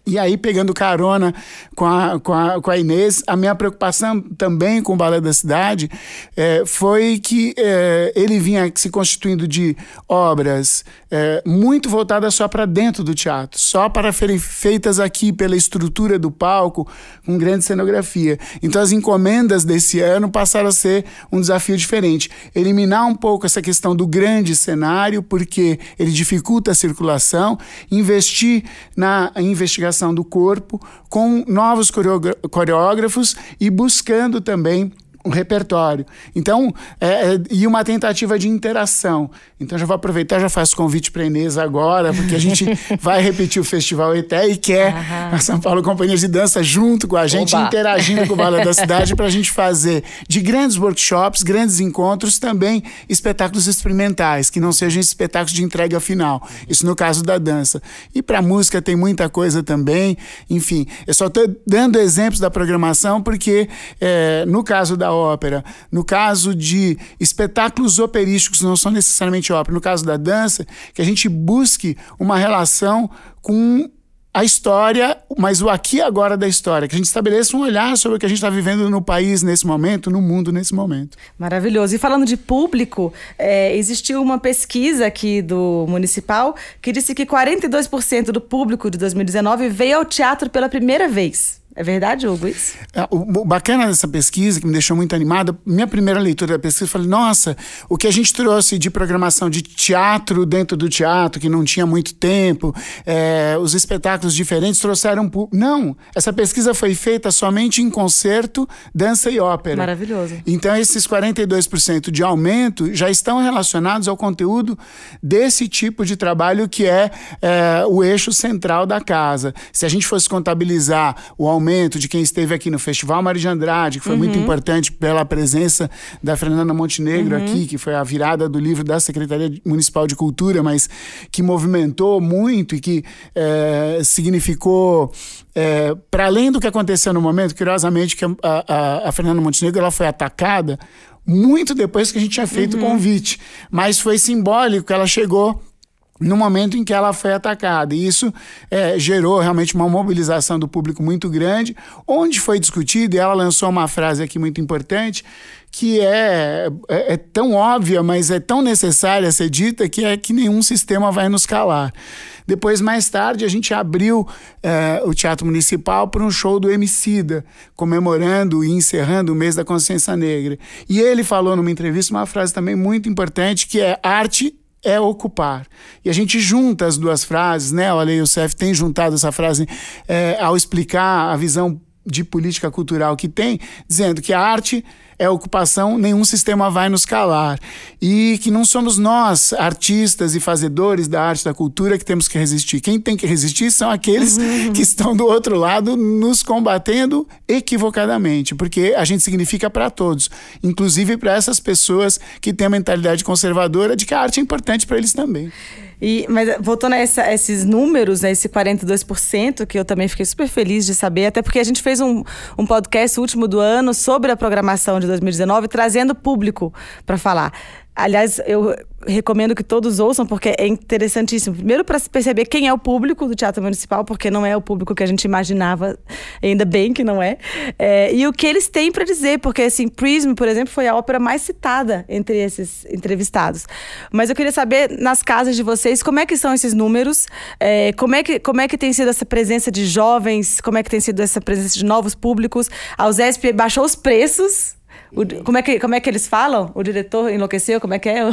E aí, pegando carona com a, com a, com a Inês, a minha preocupação também com o Balé da Cidade é, foi que é, ele vinha se constituindo de obras é, muito voltadas só para dentro do teatro, só para serem feitas aqui pela estrutura do palco, com grande cenografia. Então, as encomendas desse ano passaram a ser um desafio diferente. Eliminar um pouco essa questão do grande cenário, porque ele dificulta a circulação, investir na investigação do corpo, com novos coreógrafos e buscando também um repertório. Então, é, é, e uma tentativa de interação. Então, já vou aproveitar, já faço convite para Inês agora, porque a gente [LAUGHS] vai repetir o Festival ETE e quer a São Paulo Companhia de Dança junto com a gente, Oba. interagindo com o Balé da [LAUGHS] Cidade, para a gente fazer de grandes workshops, grandes encontros, também espetáculos experimentais, que não sejam espetáculos de entrega final. Isso no caso da dança. E para música tem muita coisa também. Enfim, eu só estou dando exemplos da programação, porque é, no caso da ópera, no caso de espetáculos operísticos, não são necessariamente ópera, no caso da dança, que a gente busque uma relação com a história, mas o aqui e agora da história, que a gente estabeleça um olhar sobre o que a gente está vivendo no país nesse momento, no mundo nesse momento. Maravilhoso. E falando de público, é, existiu uma pesquisa aqui do municipal que disse que 42% do público de 2019 veio ao teatro pela primeira vez. É verdade, Hugo, isso? É, o bacana dessa pesquisa, que me deixou muito animada, minha primeira leitura da pesquisa, eu falei, nossa, o que a gente trouxe de programação de teatro dentro do teatro, que não tinha muito tempo, é, os espetáculos diferentes trouxeram... Não, essa pesquisa foi feita somente em concerto, dança e ópera. Maravilhoso. Então, esses 42% de aumento já estão relacionados ao conteúdo desse tipo de trabalho que é, é o eixo central da casa. Se a gente fosse contabilizar o aumento momento, de quem esteve aqui no Festival Mário de Andrade, que foi uhum. muito importante pela presença da Fernanda Montenegro uhum. aqui, que foi a virada do livro da Secretaria Municipal de Cultura, mas que movimentou muito e que é, significou é, eh, para além do que aconteceu no momento, curiosamente, que a, a, a, Fernanda Montenegro ela foi atacada muito depois que a gente tinha feito uhum. o convite. Mas foi simbólico, que ela chegou no momento em que ela foi atacada. E isso é, gerou realmente uma mobilização do público muito grande, onde foi discutido, e ela lançou uma frase aqui muito importante, que é, é, é, tão óbvia, mas é tão necessária ser dita, que é que nenhum sistema vai nos calar. Depois, mais tarde, a gente abriu é, o Teatro Municipal para um show do Emicida, comemorando e encerrando o mês da consciência negra. E ele falou numa entrevista uma frase também muito importante, que é arte é ocupar. E a gente junta as duas frases, né? Olha, o Youssef tem juntado essa frase é, ao explicar a visão de política cultural que tem, dizendo que a arte é ocupação, nenhum sistema vai nos calar. E que não somos nós, artistas e fazedores da arte, da cultura, que temos que resistir. Quem tem que resistir são aqueles uhum. que estão do outro lado nos combatendo equivocadamente, porque a gente significa para todos, inclusive para essas pessoas que têm a mentalidade conservadora de que a arte é importante para eles também. E, mas eh, voltando a, essa, a esses números, né, esse 42%, que eu também fiquei super feliz de saber, até porque a gente fez um, um podcast último do ano sobre a programação de 2019, trazendo público para falar. Aliás, eu recomendo que todos ouçam, porque é interessantíssimo. Primeiro, para se perceber quem é o público do Teatro Municipal, porque não é o público que a gente imaginava, ainda bem que não é. é e o que eles têm para dizer, porque, assim, Prism, por exemplo, foi a ópera mais citada entre esses entrevistados. Mas eu queria saber, nas casas de vocês, como é que são esses números, é, como, é que, como é que tem sido essa presença de jovens, como é que tem sido essa presença de novos públicos. A USESP baixou os preços o, como, é que, como é que eles falam? O diretor enlouqueceu? Como é que é?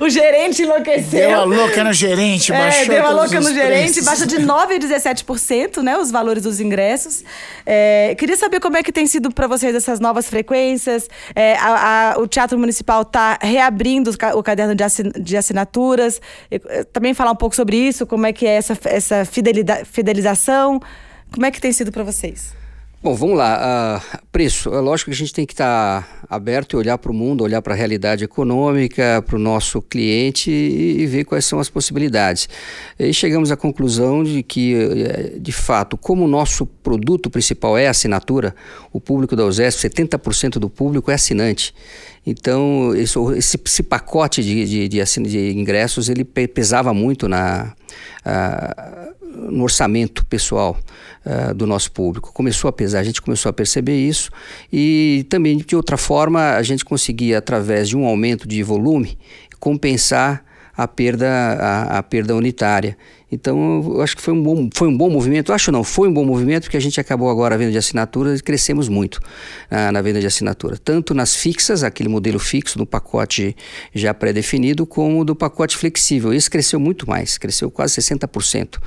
o [LAUGHS] gerente enlouqueceu. Deu a louca no gerente, é, baixou. É, deu a louca no gerente, baixa de 9% a 17%, né? Os valores dos ingressos. É, queria saber como é que tem sido para vocês essas novas frequências. É, a, a, o Teatro Municipal está reabrindo o caderno de, assin, de assinaturas. Eh, também falar um pouco sobre isso, como é que é essa, essa fidelização. Como é que tem sido para vocês? Bom, vamos lá. Uh, preço. É lógico que a gente tem que estar tá aberto e olhar para o mundo, olhar para a realidade econômica, para o nosso cliente e, e, ver quais são as possibilidades. E chegamos à conclusão de que, eh, de fato, como o nosso produto principal é a assinatura, o público da USESP, 70% do público é assinante. Então, esse, esse, pacote de, de, de, de, ingressos, ele pesava muito na... Uh, no orçamento pessoal uh, do nosso público. Começou a pesar, a gente começou a perceber isso e também de outra forma a gente conseguia através de um aumento de volume compensar a perda, a, a perda unitária. Então, eu acho que foi um bom, foi um bom movimento. Eu acho não, foi um bom movimento porque a gente acabou agora a venda de assinaturas e crescemos muito ah, na venda de assinatura. Tanto nas fixas, aquele modelo fixo do pacote já pré-definido, como do pacote flexível. Esse cresceu muito mais, cresceu quase 60%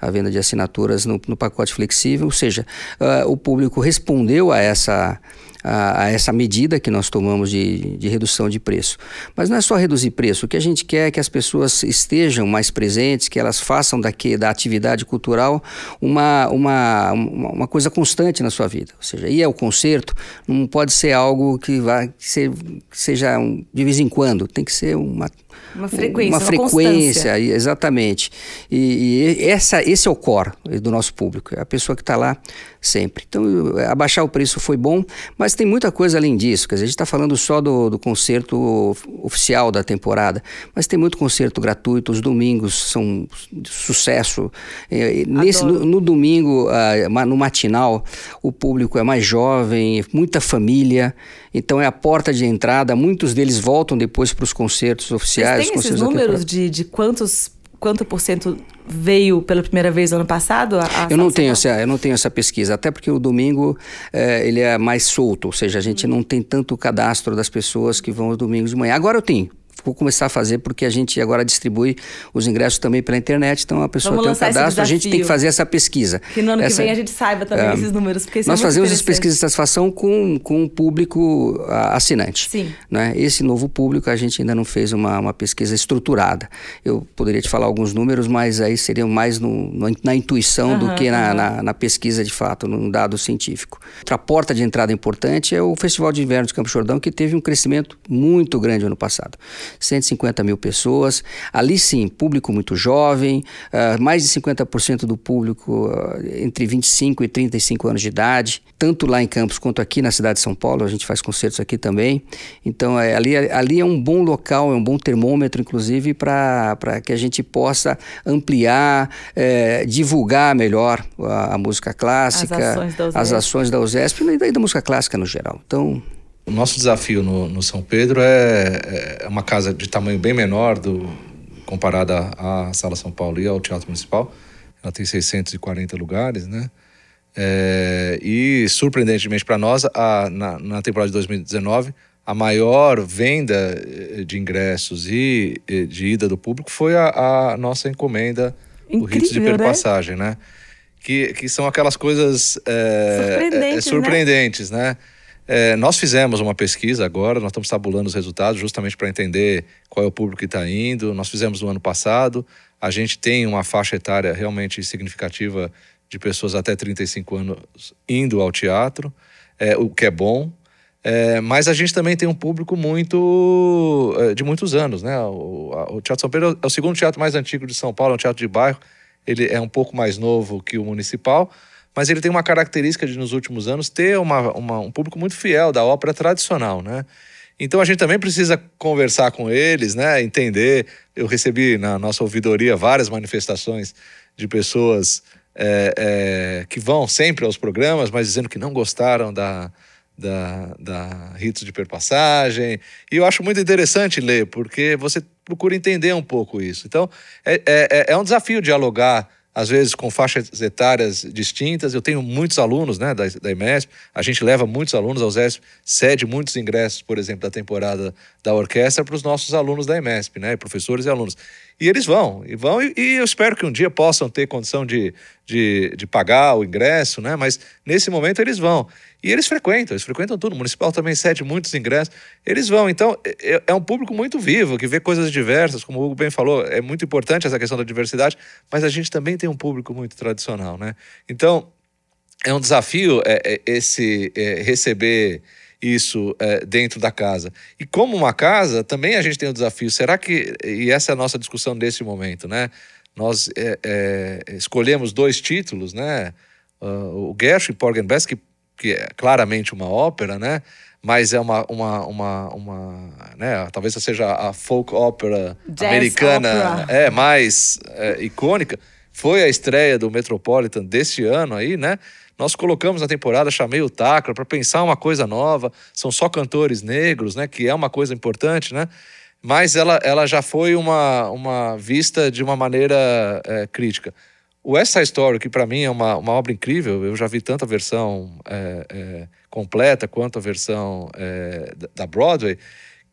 a venda de assinaturas no, no pacote flexível. Ou seja, ah, o público respondeu a essa a, a essa medida que nós tomamos de, de redução de preço. Mas não é só reduzir preço, o que a gente quer é que as pessoas estejam mais presentes, que elas façam daqui, da atividade cultural uma, uma, uma coisa constante na sua vida. Ou seja, ir ao concerto não pode ser algo que, vá, que, que seja um, de vez em quando, tem que ser uma uma frequência, uma, uma frequência, exatamente. E, e, essa, esse é o core do nosso público, é a pessoa que está lá sempre. Então, abaixar o preço foi bom, mas tem muita coisa além disso. Quer dizer, a gente está falando só do, do concerto oficial da temporada, mas tem muito concerto gratuito. Os domingos são sucesso. É, nesse, no, no, domingo, ah, no matinal, o público é mais jovem, muita família, então é a porta de entrada. Muitos deles voltam depois para os concertos oficiais familiares. Vocês têm esses números de, de quantos quanto por cento veio pela primeira vez ano passado? A, a eu não tenho essa, eu não tenho essa pesquisa, até porque o domingo é, ele é mais solto, ou seja, a gente hum. não tem tanto cadastro das pessoas que vão aos domingos de manhã. Agora eu tenho vou começar a fazer porque a gente agora distribui os ingressos também pela internet, então a pessoa Vamos tem um cadastro, a gente tem que fazer essa pesquisa. Que no ano essa, que vem a gente saiba também é, esses números. Porque é nós é fazemos as pesquisas de satisfação com, com o público ah, assinante. Sim. Né? Esse novo público a gente ainda não fez uma, uma pesquisa estruturada. Eu poderia te falar alguns números, mas aí seriam mais no, no, na intuição uhum, do que na, uhum. na, na, pesquisa de fato, num dado científico. Outra porta de entrada importante é o Festival de Inverno de Campo Jordão, que teve um crescimento muito grande ano passado. 150 mil pessoas. Ali sim, público muito jovem, uh, mais de 50% do público uh, entre 25 e 35 anos de idade, tanto lá em Campos quanto aqui na cidade de São Paulo, a gente faz concertos aqui também. Então, é, ali, ali é um bom local, é um bom termômetro, inclusive, para que a gente possa ampliar, é, divulgar melhor a, a música clássica, as ações da USESP, as ações da USESP né, e da música clássica no geral. Então, o nosso desafio no, no São Pedro é, é, uma casa de tamanho bem menor do comparada à Sala São Paulo e ao Teatro Municipal. Ela tem 640 lugares, né? É, e surpreendentemente para nós, a, na, na, temporada de 2019, a maior venda eh, de ingressos e, eh, de ida do público foi a, a nossa encomenda, Incrível, o Hits de Perpassagem, né? né? Que, que são aquelas coisas é, surpreendentes, é, surpreendentes né? né? É, nós fizemos uma pesquisa agora, nós estamos tabulando os resultados justamente para entender qual é o público que está indo. Nós fizemos no ano passado, a gente tem uma faixa etária realmente significativa de pessoas até 35 anos indo ao teatro, é, o que é bom. É, mas a gente também tem um público muito é, de muitos anos, né? O, a, o Teatro São Pedro é, é o segundo teatro mais antigo de São Paulo, é um teatro de bairro. Ele é um pouco mais novo que o municipal, mas ele tem uma característica de, nos últimos anos, ter uma, uma, um público muito fiel da ópera tradicional, né? Então a gente também precisa conversar com eles, né? Entender. Eu recebi na nossa ouvidoria várias manifestações de pessoas é, é, que vão sempre aos programas, mas dizendo que não gostaram da, da, da ritos de perpassagem. E eu acho muito interessante ler, porque você procura entender um pouco isso. Então é, é, é, é um desafio dialogar às vezes com faixas etárias distintas. Eu tenho muitos alunos né, da, da IMESP, a gente leva muitos alunos ao ZESP, cede muitos ingressos, por exemplo, da temporada da orquestra para os nossos alunos da IMESP, né, professores e alunos. E eles vão, e vão, e, e, eu espero que um dia possam ter condição de, de, de, pagar o ingresso, né? Mas nesse momento eles vão. E eles frequentam, eles frequentam tudo. O municipal também cede muitos ingressos. Eles vão. Então, é, é, é um público muito vivo, que vê coisas diversas, como o Hugo bem falou, é muito importante essa questão da diversidade, mas a gente também tem um público muito tradicional, né? Então, é um desafio é, é, esse é, receber isso é, dentro da casa. E como uma casa, também a gente tem o um desafio. Será que, e essa é a nossa discussão nesse momento, né? Nós é, é, escolhemos dois títulos, né? Uh, o Gershwin, Porgy and Bess, que, que é claramente uma ópera, né? mas é uma, uma, uma, uma né, talvez seja a folk opera Jazz americana opera. é mais é, icônica, foi a estreia do Metropolitan deste ano aí, né? Nós colocamos na temporada, chamei o Tacra para pensar uma coisa nova, são só cantores negros, né, que é uma coisa importante, né? Mas ela, ela já foi uma, uma vista de uma maneira é, crítica. O West Side Story, que para mim é uma, uma obra incrível, eu já vi tanta versão é, é completa quanto a versão é, da Broadway,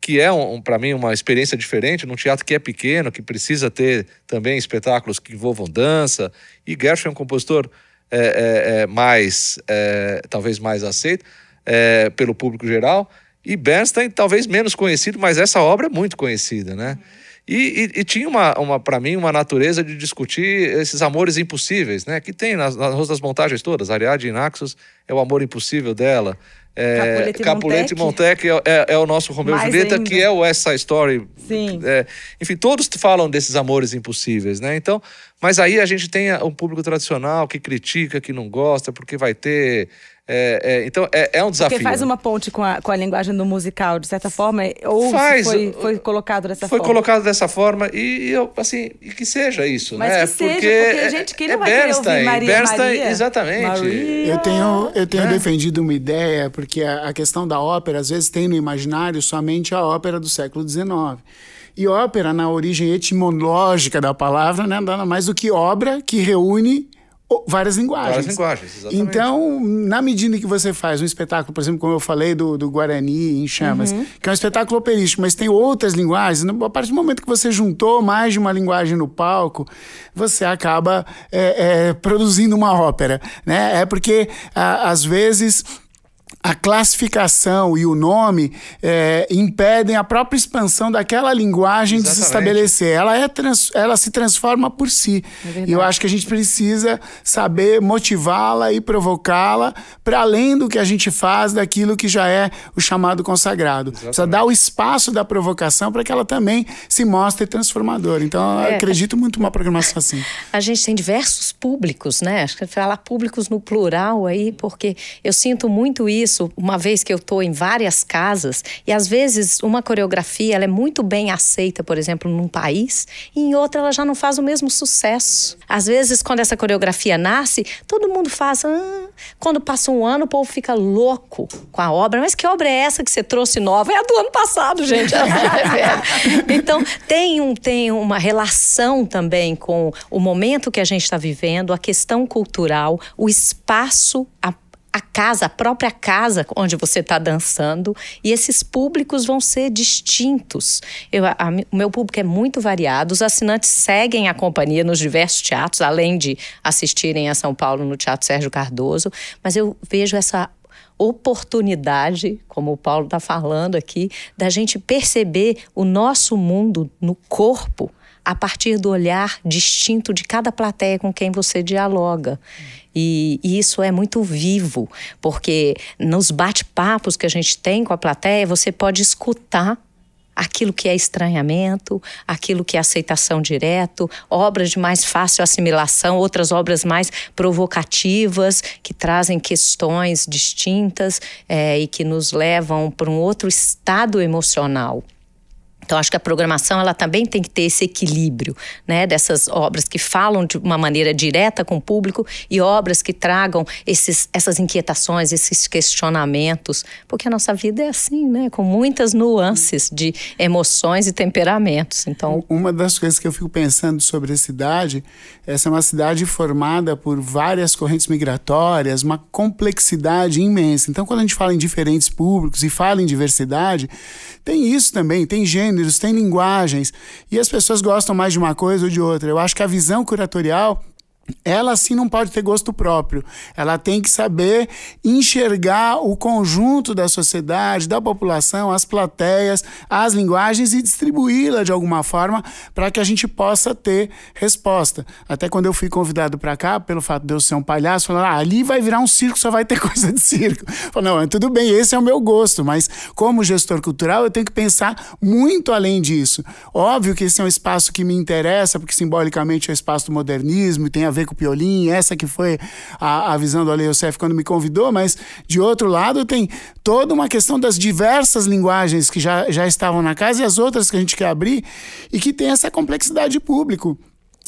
que é, um, para mim, uma experiência diferente num teatro que é pequeno, que precisa ter também espetáculos que envolvam dança. E Gershwin é um compositor é, é, é mais, é, talvez mais aceito é, pelo público geral. E Bernstein, talvez menos conhecido, mas essa obra é muito conhecida, né? Uhum. E, e, e tinha uma, uma para mim, uma natureza de discutir esses amores impossíveis, né? Que tem nas, nas, montagens todas. Ariadne e Naxos é o amor impossível dela. É, Capulete e Montec é, é, é, o nosso Romeu e Julieta, ainda. que é o essa Story. Sim. É, enfim, todos falam desses amores impossíveis, né? Então, mas aí a gente tem um público tradicional que critica, que não gosta, porque vai ter é, é, então é, é, um desafio. Porque faz uma ponte com a, com a linguagem do musical, de certa forma, ou faz, foi, foi, colocado dessa foi forma. Foi colocado dessa forma e, eu, assim, e que seja isso, Mas né? Que seja, porque, porque é, gente, quem é, não Bernstein, Maria, Bernstein, Maria? exatamente. Maria. Eu tenho, eu tenho né? defendido uma ideia, porque a, a questão da ópera, às vezes, tem no imaginário somente a ópera do século XIX. E ópera, na origem etimológica da palavra, né, nada mais do que obra que reúne várias linguagens. Várias linguagens, exatamente. Então, na medida que você faz um espetáculo, por exemplo, como eu falei do, do Guarani em Chamas, uhum. que é um espetáculo operístico, mas tem outras linguagens, a partir do momento que você juntou mais de uma linguagem no palco, você acaba é, é, produzindo uma ópera. Né? É porque, a, às vezes, a classificação e o nome é, impedem a própria expansão daquela linguagem Exatamente. de se estabelecer. Ela, é trans, ela se transforma por si. É e eu acho que a gente precisa saber motivá-la e provocá-la para além do que a gente faz daquilo que já é o chamado consagrado. Exatamente. Precisa dar o espaço da provocação para que ela também se mostre transformadora. Então, eu é. acredito muito numa programação assim. A gente tem diversos públicos, né? Acho que Falar públicos no plural aí, porque eu sinto muito isso isso, uma vez que eu estou em várias casas, e às vezes uma coreografia ela é muito bem aceita, por exemplo, num país, e em outra ela já não faz o mesmo sucesso. Às vezes, quando essa coreografia nasce, todo mundo faz. Ah. Quando passa um ano, o povo fica louco com a obra. Mas que obra é essa que você trouxe nova? É a do ano passado, gente. [LAUGHS] então, tem, um, tem uma relação também com o momento que a gente está vivendo, a questão cultural, o espaço, a a casa, a própria casa onde você está dançando, e esses públicos vão ser distintos. Eu, a, a, o meu público é muito variado, os assinantes seguem a companhia nos diversos teatros, além de assistirem a São Paulo no Teatro Sérgio Cardoso, mas eu vejo essa oportunidade, como o Paulo está falando aqui, da gente perceber o nosso mundo no corpo a partir do olhar distinto de cada plateia com quem você dialoga. Hum. E, e isso é muito vivo, porque nos bate-papos que a gente tem com a plateia, você pode escutar aquilo que é estranhamento, aquilo que é aceitação direto, obras de mais fácil assimilação, outras obras mais provocativas, que trazem questões distintas é, e que nos levam para um outro estado emocional. Então acho que a programação ela também tem que ter esse equilíbrio, né, dessas obras que falam de uma maneira direta com o público e obras que tragam esses, essas inquietações, esses questionamentos, porque a nossa vida é assim, né, com muitas nuances de emoções e temperamentos. Então, uma das coisas que eu fico pensando sobre a cidade, essa é uma cidade formada por várias correntes migratórias, uma complexidade imensa. Então, quando a gente fala em diferentes públicos e fala em diversidade, tem isso também, tem gênero gêneros, tem linguagens, e as pessoas gostam mais de uma coisa ou de outra. Eu acho que a visão curatorial ela sim não pode ter gosto próprio. Ela tem que saber enxergar o conjunto da sociedade, da população, as plateias, as linguagens e distribuí-la de alguma forma para que a gente possa ter resposta. Até quando eu fui convidado para cá, pelo fato de eu ser um palhaço, falaram: ah, ali vai virar um circo, só vai ter [LAUGHS] coisa de circo. Eu não, é tudo bem, esse é o meu gosto, mas como gestor cultural, eu tenho que pensar muito além disso. Óbvio que esse é um espaço que me interessa, porque simbolicamente é o espaço do modernismo e tem a ver com o Piolim, essa que foi a, a visão do Ale Youssef quando me convidou, mas de outro lado tem toda uma questão das diversas linguagens que já, já estavam na casa e as outras que a gente quer abrir e que tem essa complexidade público.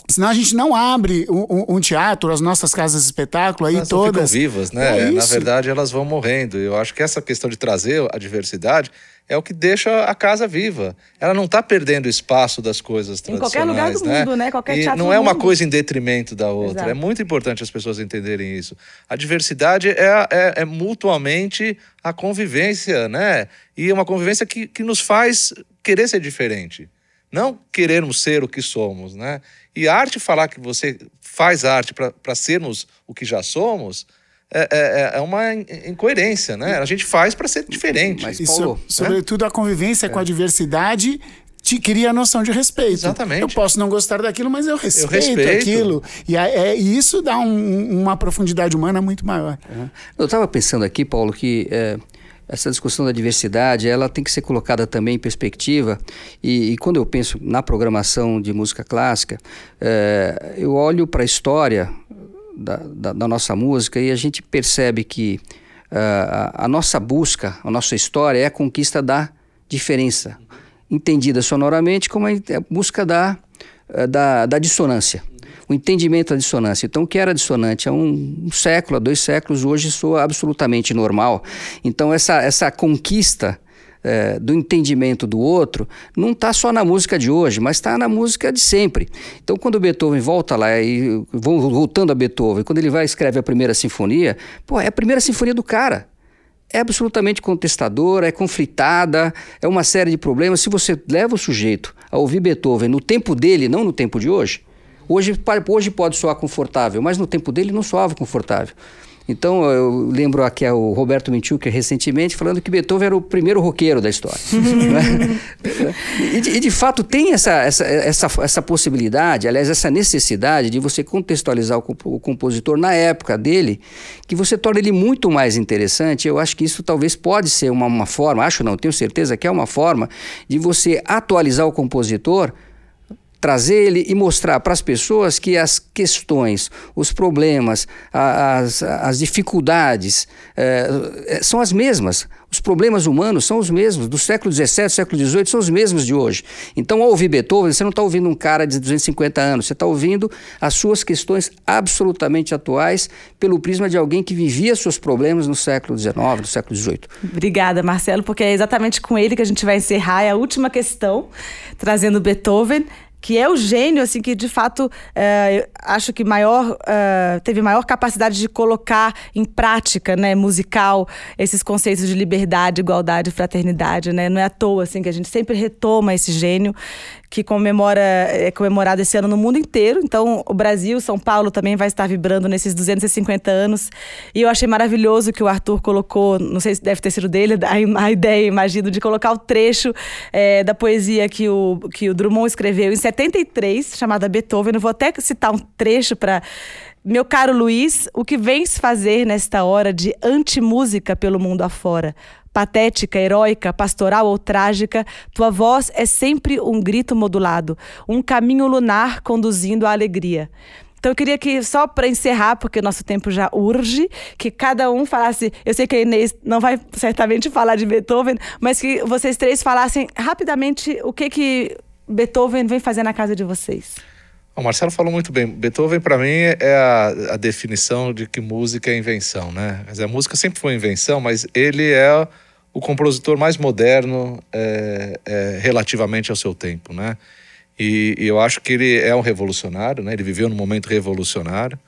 Senão a gente não abre um, um teatro, as nossas casas de espetáculo aí elas todas. Ficam vivas, né? É Na verdade, elas vão morrendo. Eu acho que essa questão de trazer a diversidade é o que deixa a casa viva. Ela não está perdendo espaço das coisas tradicionais. Em qualquer lugar do né? mundo, né? Qualquer e não é uma coisa em detrimento da outra. É Exato. É muito importante as pessoas entenderem isso. A diversidade é, é, é, mutuamente a convivência, né? E é uma convivência que, que nos faz querer ser diferente não querermos ser o que somos, né? E arte falar que você faz arte para sermos o que já somos é, é, é, é uma incoerência, né? A gente faz para ser diferente. Mas, Paulo, so, né? sobretudo a convivência é. com a é. diversidade te cria a noção de respeito. Exatamente. Eu posso não gostar daquilo, mas eu respeito, eu respeito. aquilo. E, é, e isso dá um, uma profundidade humana muito maior. É. Eu estava pensando aqui, Paulo, que essa discussão da diversidade, ela tem que ser colocada também em perspectiva. E, e quando eu penso na programação de música clássica, é, eu olho para a história da, da, da, nossa música e a gente percebe que uh, a, a nossa busca, a nossa história é a conquista da diferença, entendida sonoramente como a busca da, eh, da, da dissonância o entendimento da dissonância. Então, o que era dissonante há um, século, há dois séculos, hoje soa absolutamente normal. Então, essa, essa conquista é, do entendimento do outro não está só na música de hoje, mas está na música de sempre. Então, quando Beethoven volta lá e voltando a Beethoven, quando ele vai escreve a primeira sinfonia, pô, é a primeira sinfonia do cara. É absolutamente contestadora, é conflitada, é uma série de problemas. Se você leva o sujeito a ouvir Beethoven no tempo dele, não no tempo de hoje, Hoje, hoje pode soar confortável, mas no tempo dele não soava confortável. Então, eu lembro aqui é, o Roberto Menchuker recentemente falando que Beethoven era o primeiro roqueiro da história. [LAUGHS] [LAUGHS] e, de, e, de, fato, tem essa, essa, essa, essa, possibilidade, aliás, essa necessidade de você contextualizar o, o, compositor na época dele, que você torna ele muito mais interessante. Eu acho que isso talvez pode ser uma, uma forma, acho não, tenho certeza que é uma forma de você atualizar o compositor trazer ele e mostrar para as pessoas que as questões, os problemas, as, as dificuldades é, são as mesmas. Os problemas humanos são os mesmos, do século XVII, século XVIII, são os mesmos de hoje. Então, ao ouvir Beethoven, você não está ouvindo um cara de 250 anos, você está ouvindo as suas questões absolutamente atuais pelo prisma de alguém que vivia seus problemas no século XIX, no século XVIII. Obrigada, Marcelo, porque é exatamente com ele que a gente vai encerrar é a última questão, trazendo Beethoven que é o gênio, assim, que de fato eh, acho que maior, eh, teve maior capacidade de colocar em prática, né, musical, esses conceitos de liberdade, igualdade, fraternidade, né? Não é à toa, assim, que a gente sempre retoma esse gênio que comemora é comemorado esse ano no mundo inteiro. Então, o Brasil, São Paulo também vai estar vibrando nesses 250 anos. E eu achei maravilhoso que o Arthur colocou, não sei se deve ter sido dele, [LAUGHS] a, ideia, imagino, de colocar o trecho é, da poesia que o, que o Drummond escreveu em 73, chamada Beethoven. Eu vou até citar um trecho para meu caro Luiz, o que vens fazer nesta hora de antimúsica pelo mundo afora? patética, heróica, pastoral ou trágica, tua voz é sempre um grito modulado, um caminho lunar conduzindo à alegria. Então eu queria que, só para encerrar, porque o nosso tempo já urge, que cada um falasse. Eu sei que a Inês não vai certamente falar de Beethoven, mas que vocês três falassem rapidamente o que, que Beethoven vem fazer na casa de vocês. O Marcelo falou muito bem. Beethoven, para mim, é a, a, definição de que música é invenção, né? Mas a música sempre foi invenção, mas ele é o compositor mais moderno é, é, relativamente ao seu tempo, né? E, e, eu acho que ele é um revolucionário, né? Ele viveu num momento revolucionário.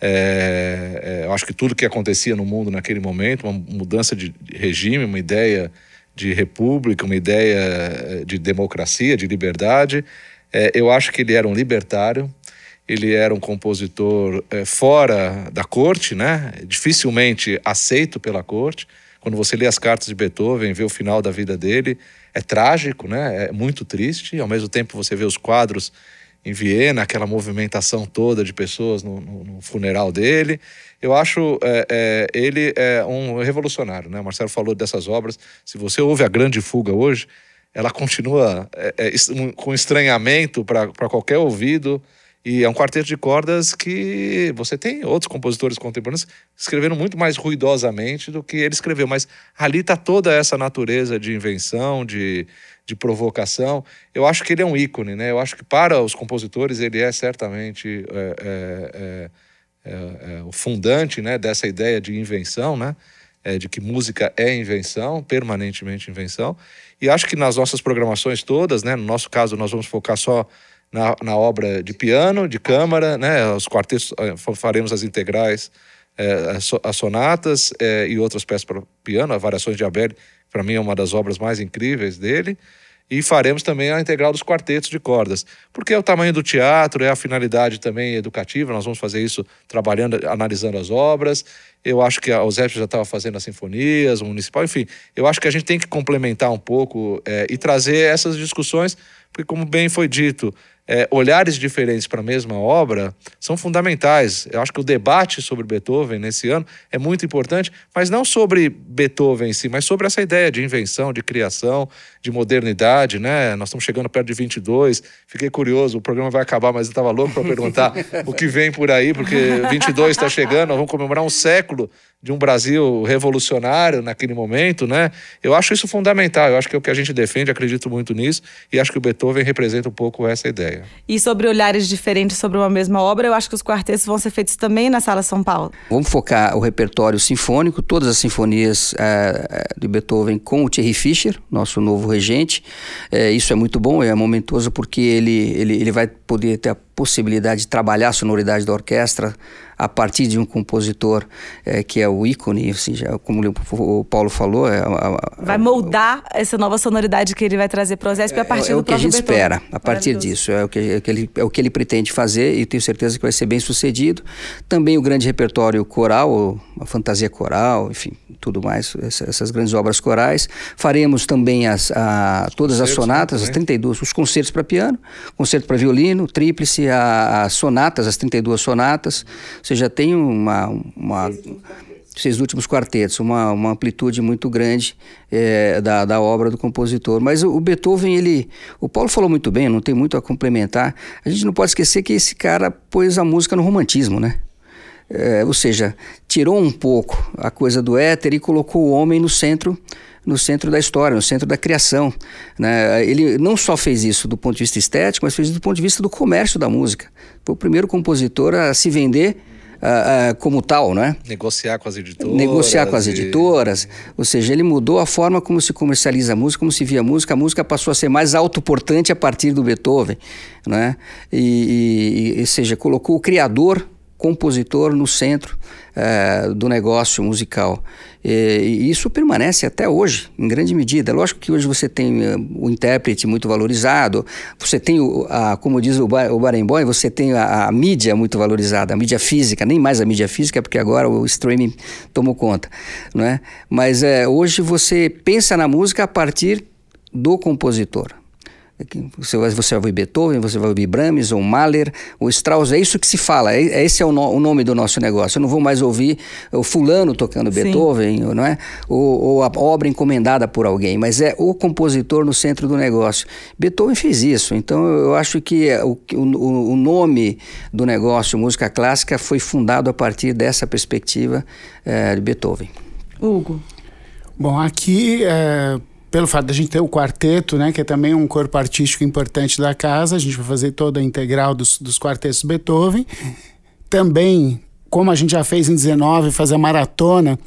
É, é eu acho que tudo que acontecia no mundo naquele momento, uma mudança de regime, uma ideia de república, uma ideia é, de democracia, de liberdade, é, eu acho que ele era um libertário ele era um compositor é, fora da corte, né? dificilmente aceito pela corte. Quando você lê as cartas de Beethoven, vê o final da vida dele, é trágico, né? é muito triste. Ao mesmo tempo, você vê os quadros em Viena, aquela movimentação toda de pessoas no, no, no funeral dele. Eu acho é, é, ele é um revolucionário. Né? O Marcelo falou dessas obras. Se você ouve A Grande Fuga hoje, ela continua é, com estranhamento para qualquer ouvido. E é um quarteto de cordas que você tem outros compositores contemporâneos que escreveram muito mais ruidosamente do que ele escreveu, mas ali está toda essa natureza de invenção, de, de provocação. Eu acho que ele é um ícone, né? Eu acho que para os compositores ele é certamente é, é, é, é, é o fundante né, dessa ideia de invenção, né? É, de que música é invenção, permanentemente invenção. E acho que nas nossas programações todas, né? No nosso caso, nós vamos focar só na, na obra de piano, de câmara, né? Os quartetos, eh, faremos as integrais, é, as sonatas é, e outras peças para piano, as Variações de Abel, para mim é uma das obras mais incríveis dele. E faremos também a integral dos quartetos de cordas, porque é o tamanho do teatro, é a finalidade também educativa. Nós vamos fazer isso trabalhando, analisando as obras. Eu acho que a OSEP já estava fazendo as sinfonias, o municipal, enfim. Eu acho que a gente tem que complementar um pouco é, e trazer essas discussões, porque, como bem foi dito, é, olhares diferentes para a mesma obra são fundamentais. Eu acho que o debate sobre Beethoven nesse ano é muito importante, mas não sobre Beethoven em si, mas sobre essa ideia de invenção, de criação, de modernidade, né? Nós estamos chegando perto de 22. Fiquei curioso, o programa vai acabar, mas eu estava louco para perguntar o que vem por aí, porque 22 está chegando, nós vamos comemorar um século de um Brasil revolucionário naquele momento, né? Eu acho isso fundamental, eu acho que é o que a gente defende, acredito muito nisso, e acho que o Beethoven representa um pouco essa ideia. E sobre olhares diferentes sobre uma mesma obra, eu acho que os quartetos vão ser feitos também na Sala São Paulo. Vamos focar o repertório sinfônico, todas as sinfonias eh, eh, de Beethoven com o Thierry Fischer, nosso novo regente. É, isso é muito bom, é momentoso porque ele, ele, ele vai poder ter a possibilidade de trabalhar a sonoridade da orquestra a partir de um compositor é, que é o ícone, assim, já, como o Paulo falou. É, a, vai moldar a, essa nova sonoridade que ele vai trazer para o Zesp a é, partir é, do É o que a gente espera, a partir disso. É o, que, é, que ele, é o que ele pretende fazer e tenho certeza que vai ser bem sucedido. Também o grande repertório coral, a fantasia coral, enfim, tudo mais, essas grandes obras corais. Faremos também as, a, todas as né, sonatas, né? as 32, os concertos para piano, concerto para violino, tríplice, as sonatas, as 32 sonatas, você já tem uma, uma seis últimos quartetos, uma, uma amplitude muito grande é, da, da obra do compositor. Mas o, o, Beethoven, ele. O Paulo falou muito bem, não tem muito a complementar. A gente não pode esquecer que esse cara pôs a música no romantismo, né? É, ou seja, tirou um pouco a coisa do éter e colocou o homem no centro no centro da história, no centro da criação. Né? Ele não só fez isso do ponto de vista estético, mas fez isso do ponto de vista do comércio da música. Foi o primeiro compositor a se vender Uh, uh, como tal, né? Negociar com as editoras. Negociar com as editoras. Ou seja, ele mudou a forma como se comercializa a música, como se via a música. A música passou a ser mais autoportante a partir do Beethoven, né? E, e, e ou seja, colocou o criador compositor no centro uh, do negócio musical. E, isso permanece até hoje, em grande medida. Lógico que hoje você tem eh, o intérprete muito valorizado, você tem, o, a, como diz o, ba, o Barenboim, você tem a, a, mídia muito valorizada, a mídia física, nem mais a mídia física, porque agora o streaming tomou conta. Né? Mas uh, hoje você pensa na música a partir do compositor. É você vai, você vai ouvir Beethoven, você vai ouvir Brahms ou Mahler ou Strauss. É isso que se fala. É, é, esse é o, no, o nome do nosso negócio. Eu não vou mais ouvir o fulano tocando Sim. Beethoven, não é? Ou, ou, a obra encomendada por alguém. Mas é o compositor no centro do negócio. Beethoven fez isso. Então eu acho é que o, o, o nome do negócio música clássica foi fundado a partir dessa perspectiva é, de Beethoven. Hugo. Bom, aqui é pelo fato de a gente ter o quarteto, né, que é também um corpo artístico importante da casa, a gente vai fazer toda a integral dos, dos quartetos Beethoven. Também, como a gente já fez em 19, fazer a maratona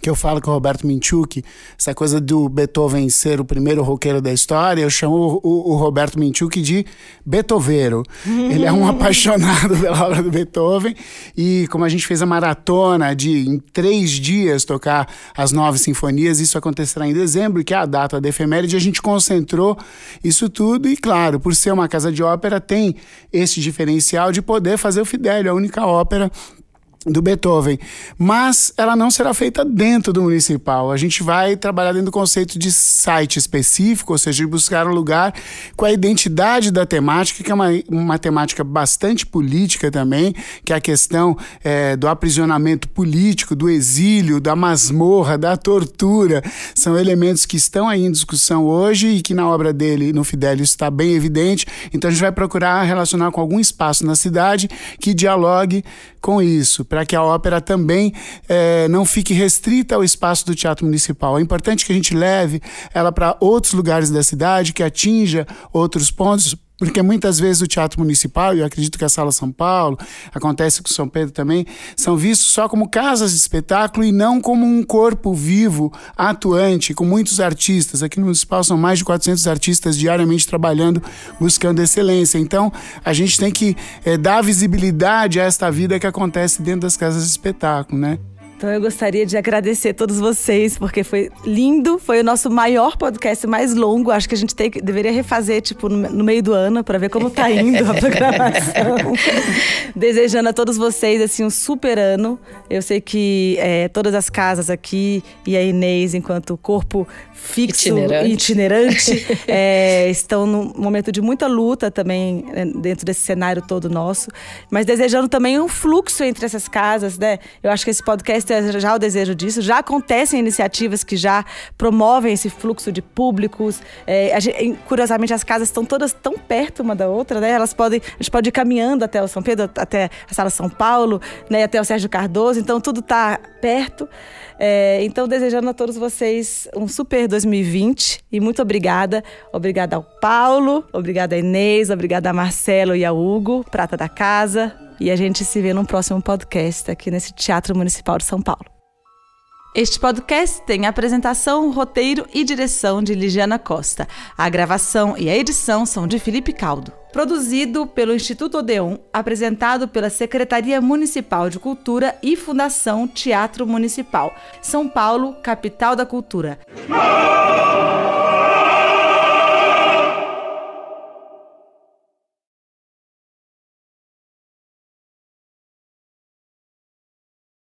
que eu falo com o Roberto Minchuk, essa coisa do Beethoven ser o primeiro roqueiro da história, eu chamo o, o Roberto Minchuk de Beethoveiro. [LAUGHS] Ele é um apaixonado pela obra do Beethoven e como a gente fez a maratona de em três dias tocar as nove sinfonias, isso acontecerá em dezembro, que é a data da efeméride, a gente concentrou isso tudo e claro, por ser uma casa de ópera, tem esse diferencial de poder fazer o Fidelio, a única ópera do Beethoven, mas ela não será feita dentro do municipal. A gente vai trabalhar dentro do conceito de site específico, ou seja, de buscar um lugar com a identidade da temática, que é uma, uma temática bastante política também, que é a questão é, do aprisionamento político, do exílio, da masmorra, da tortura. São elementos que estão aí em discussão hoje e que na obra dele, no Fidelio, está bem evidente. Então a gente vai procurar relacionar com algum espaço na cidade que dialogue com isso, para para que a ópera também é, não fique restrita ao espaço do Teatro Municipal. É importante que a gente leve ela para outros lugares da cidade, que atinja outros pontos, porque muitas vezes o Teatro Municipal, e eu acredito que a Sala São Paulo, acontece com São Pedro também, são vistos só como casas de espetáculo e não como um corpo vivo, atuante, com muitos artistas. Aqui no Municipal são mais de 400 artistas diariamente trabalhando, buscando excelência. Então, a gente tem que é, dar visibilidade a esta vida que acontece dentro das casas de espetáculo, né? Então eu gostaria de agradecer a todos vocês, porque foi lindo, foi o nosso maior podcast mais longo. Acho que a gente tem, deveria refazer, tipo, no, meio do ano, para ver como tá indo a [LAUGHS] programação. [LAUGHS] Desejando a todos vocês, assim, um super ano. Eu sei que é, todas as casas aqui e a Inês, enquanto corpo fixo itinerante. itinerante, [LAUGHS] é, estão num momento de muita luta também né, dentro desse cenário todo nosso. Mas desejando também um fluxo entre essas casas, né? Eu acho que esse podcast já o desejo disso. Já acontecem iniciativas que já promovem esse fluxo de públicos. É, gente, curiosamente, as casas estão todas tão perto uma da outra, né? Elas podem, a gente pode ir caminhando até o São Pedro, até a Sala São Paulo, né? até o Sérgio Cardoso. Então, tudo está perto. É, então, desejando a todos vocês um super 2020 e muito obrigada. Obrigada ao Paulo, obrigada a Inês, obrigada a Marcelo e ao Hugo, prata da casa. E a gente se vê num próximo podcast aqui nesse Teatro Municipal de São Paulo. Este podcast tem apresentação, roteiro e direção de Ligiana Costa. A gravação e a edição são de Felipe Caldo. Produzido pelo Instituto Odeon, apresentado pela Secretaria Municipal de Cultura e Fundação Teatro Municipal, São Paulo, capital da cultura.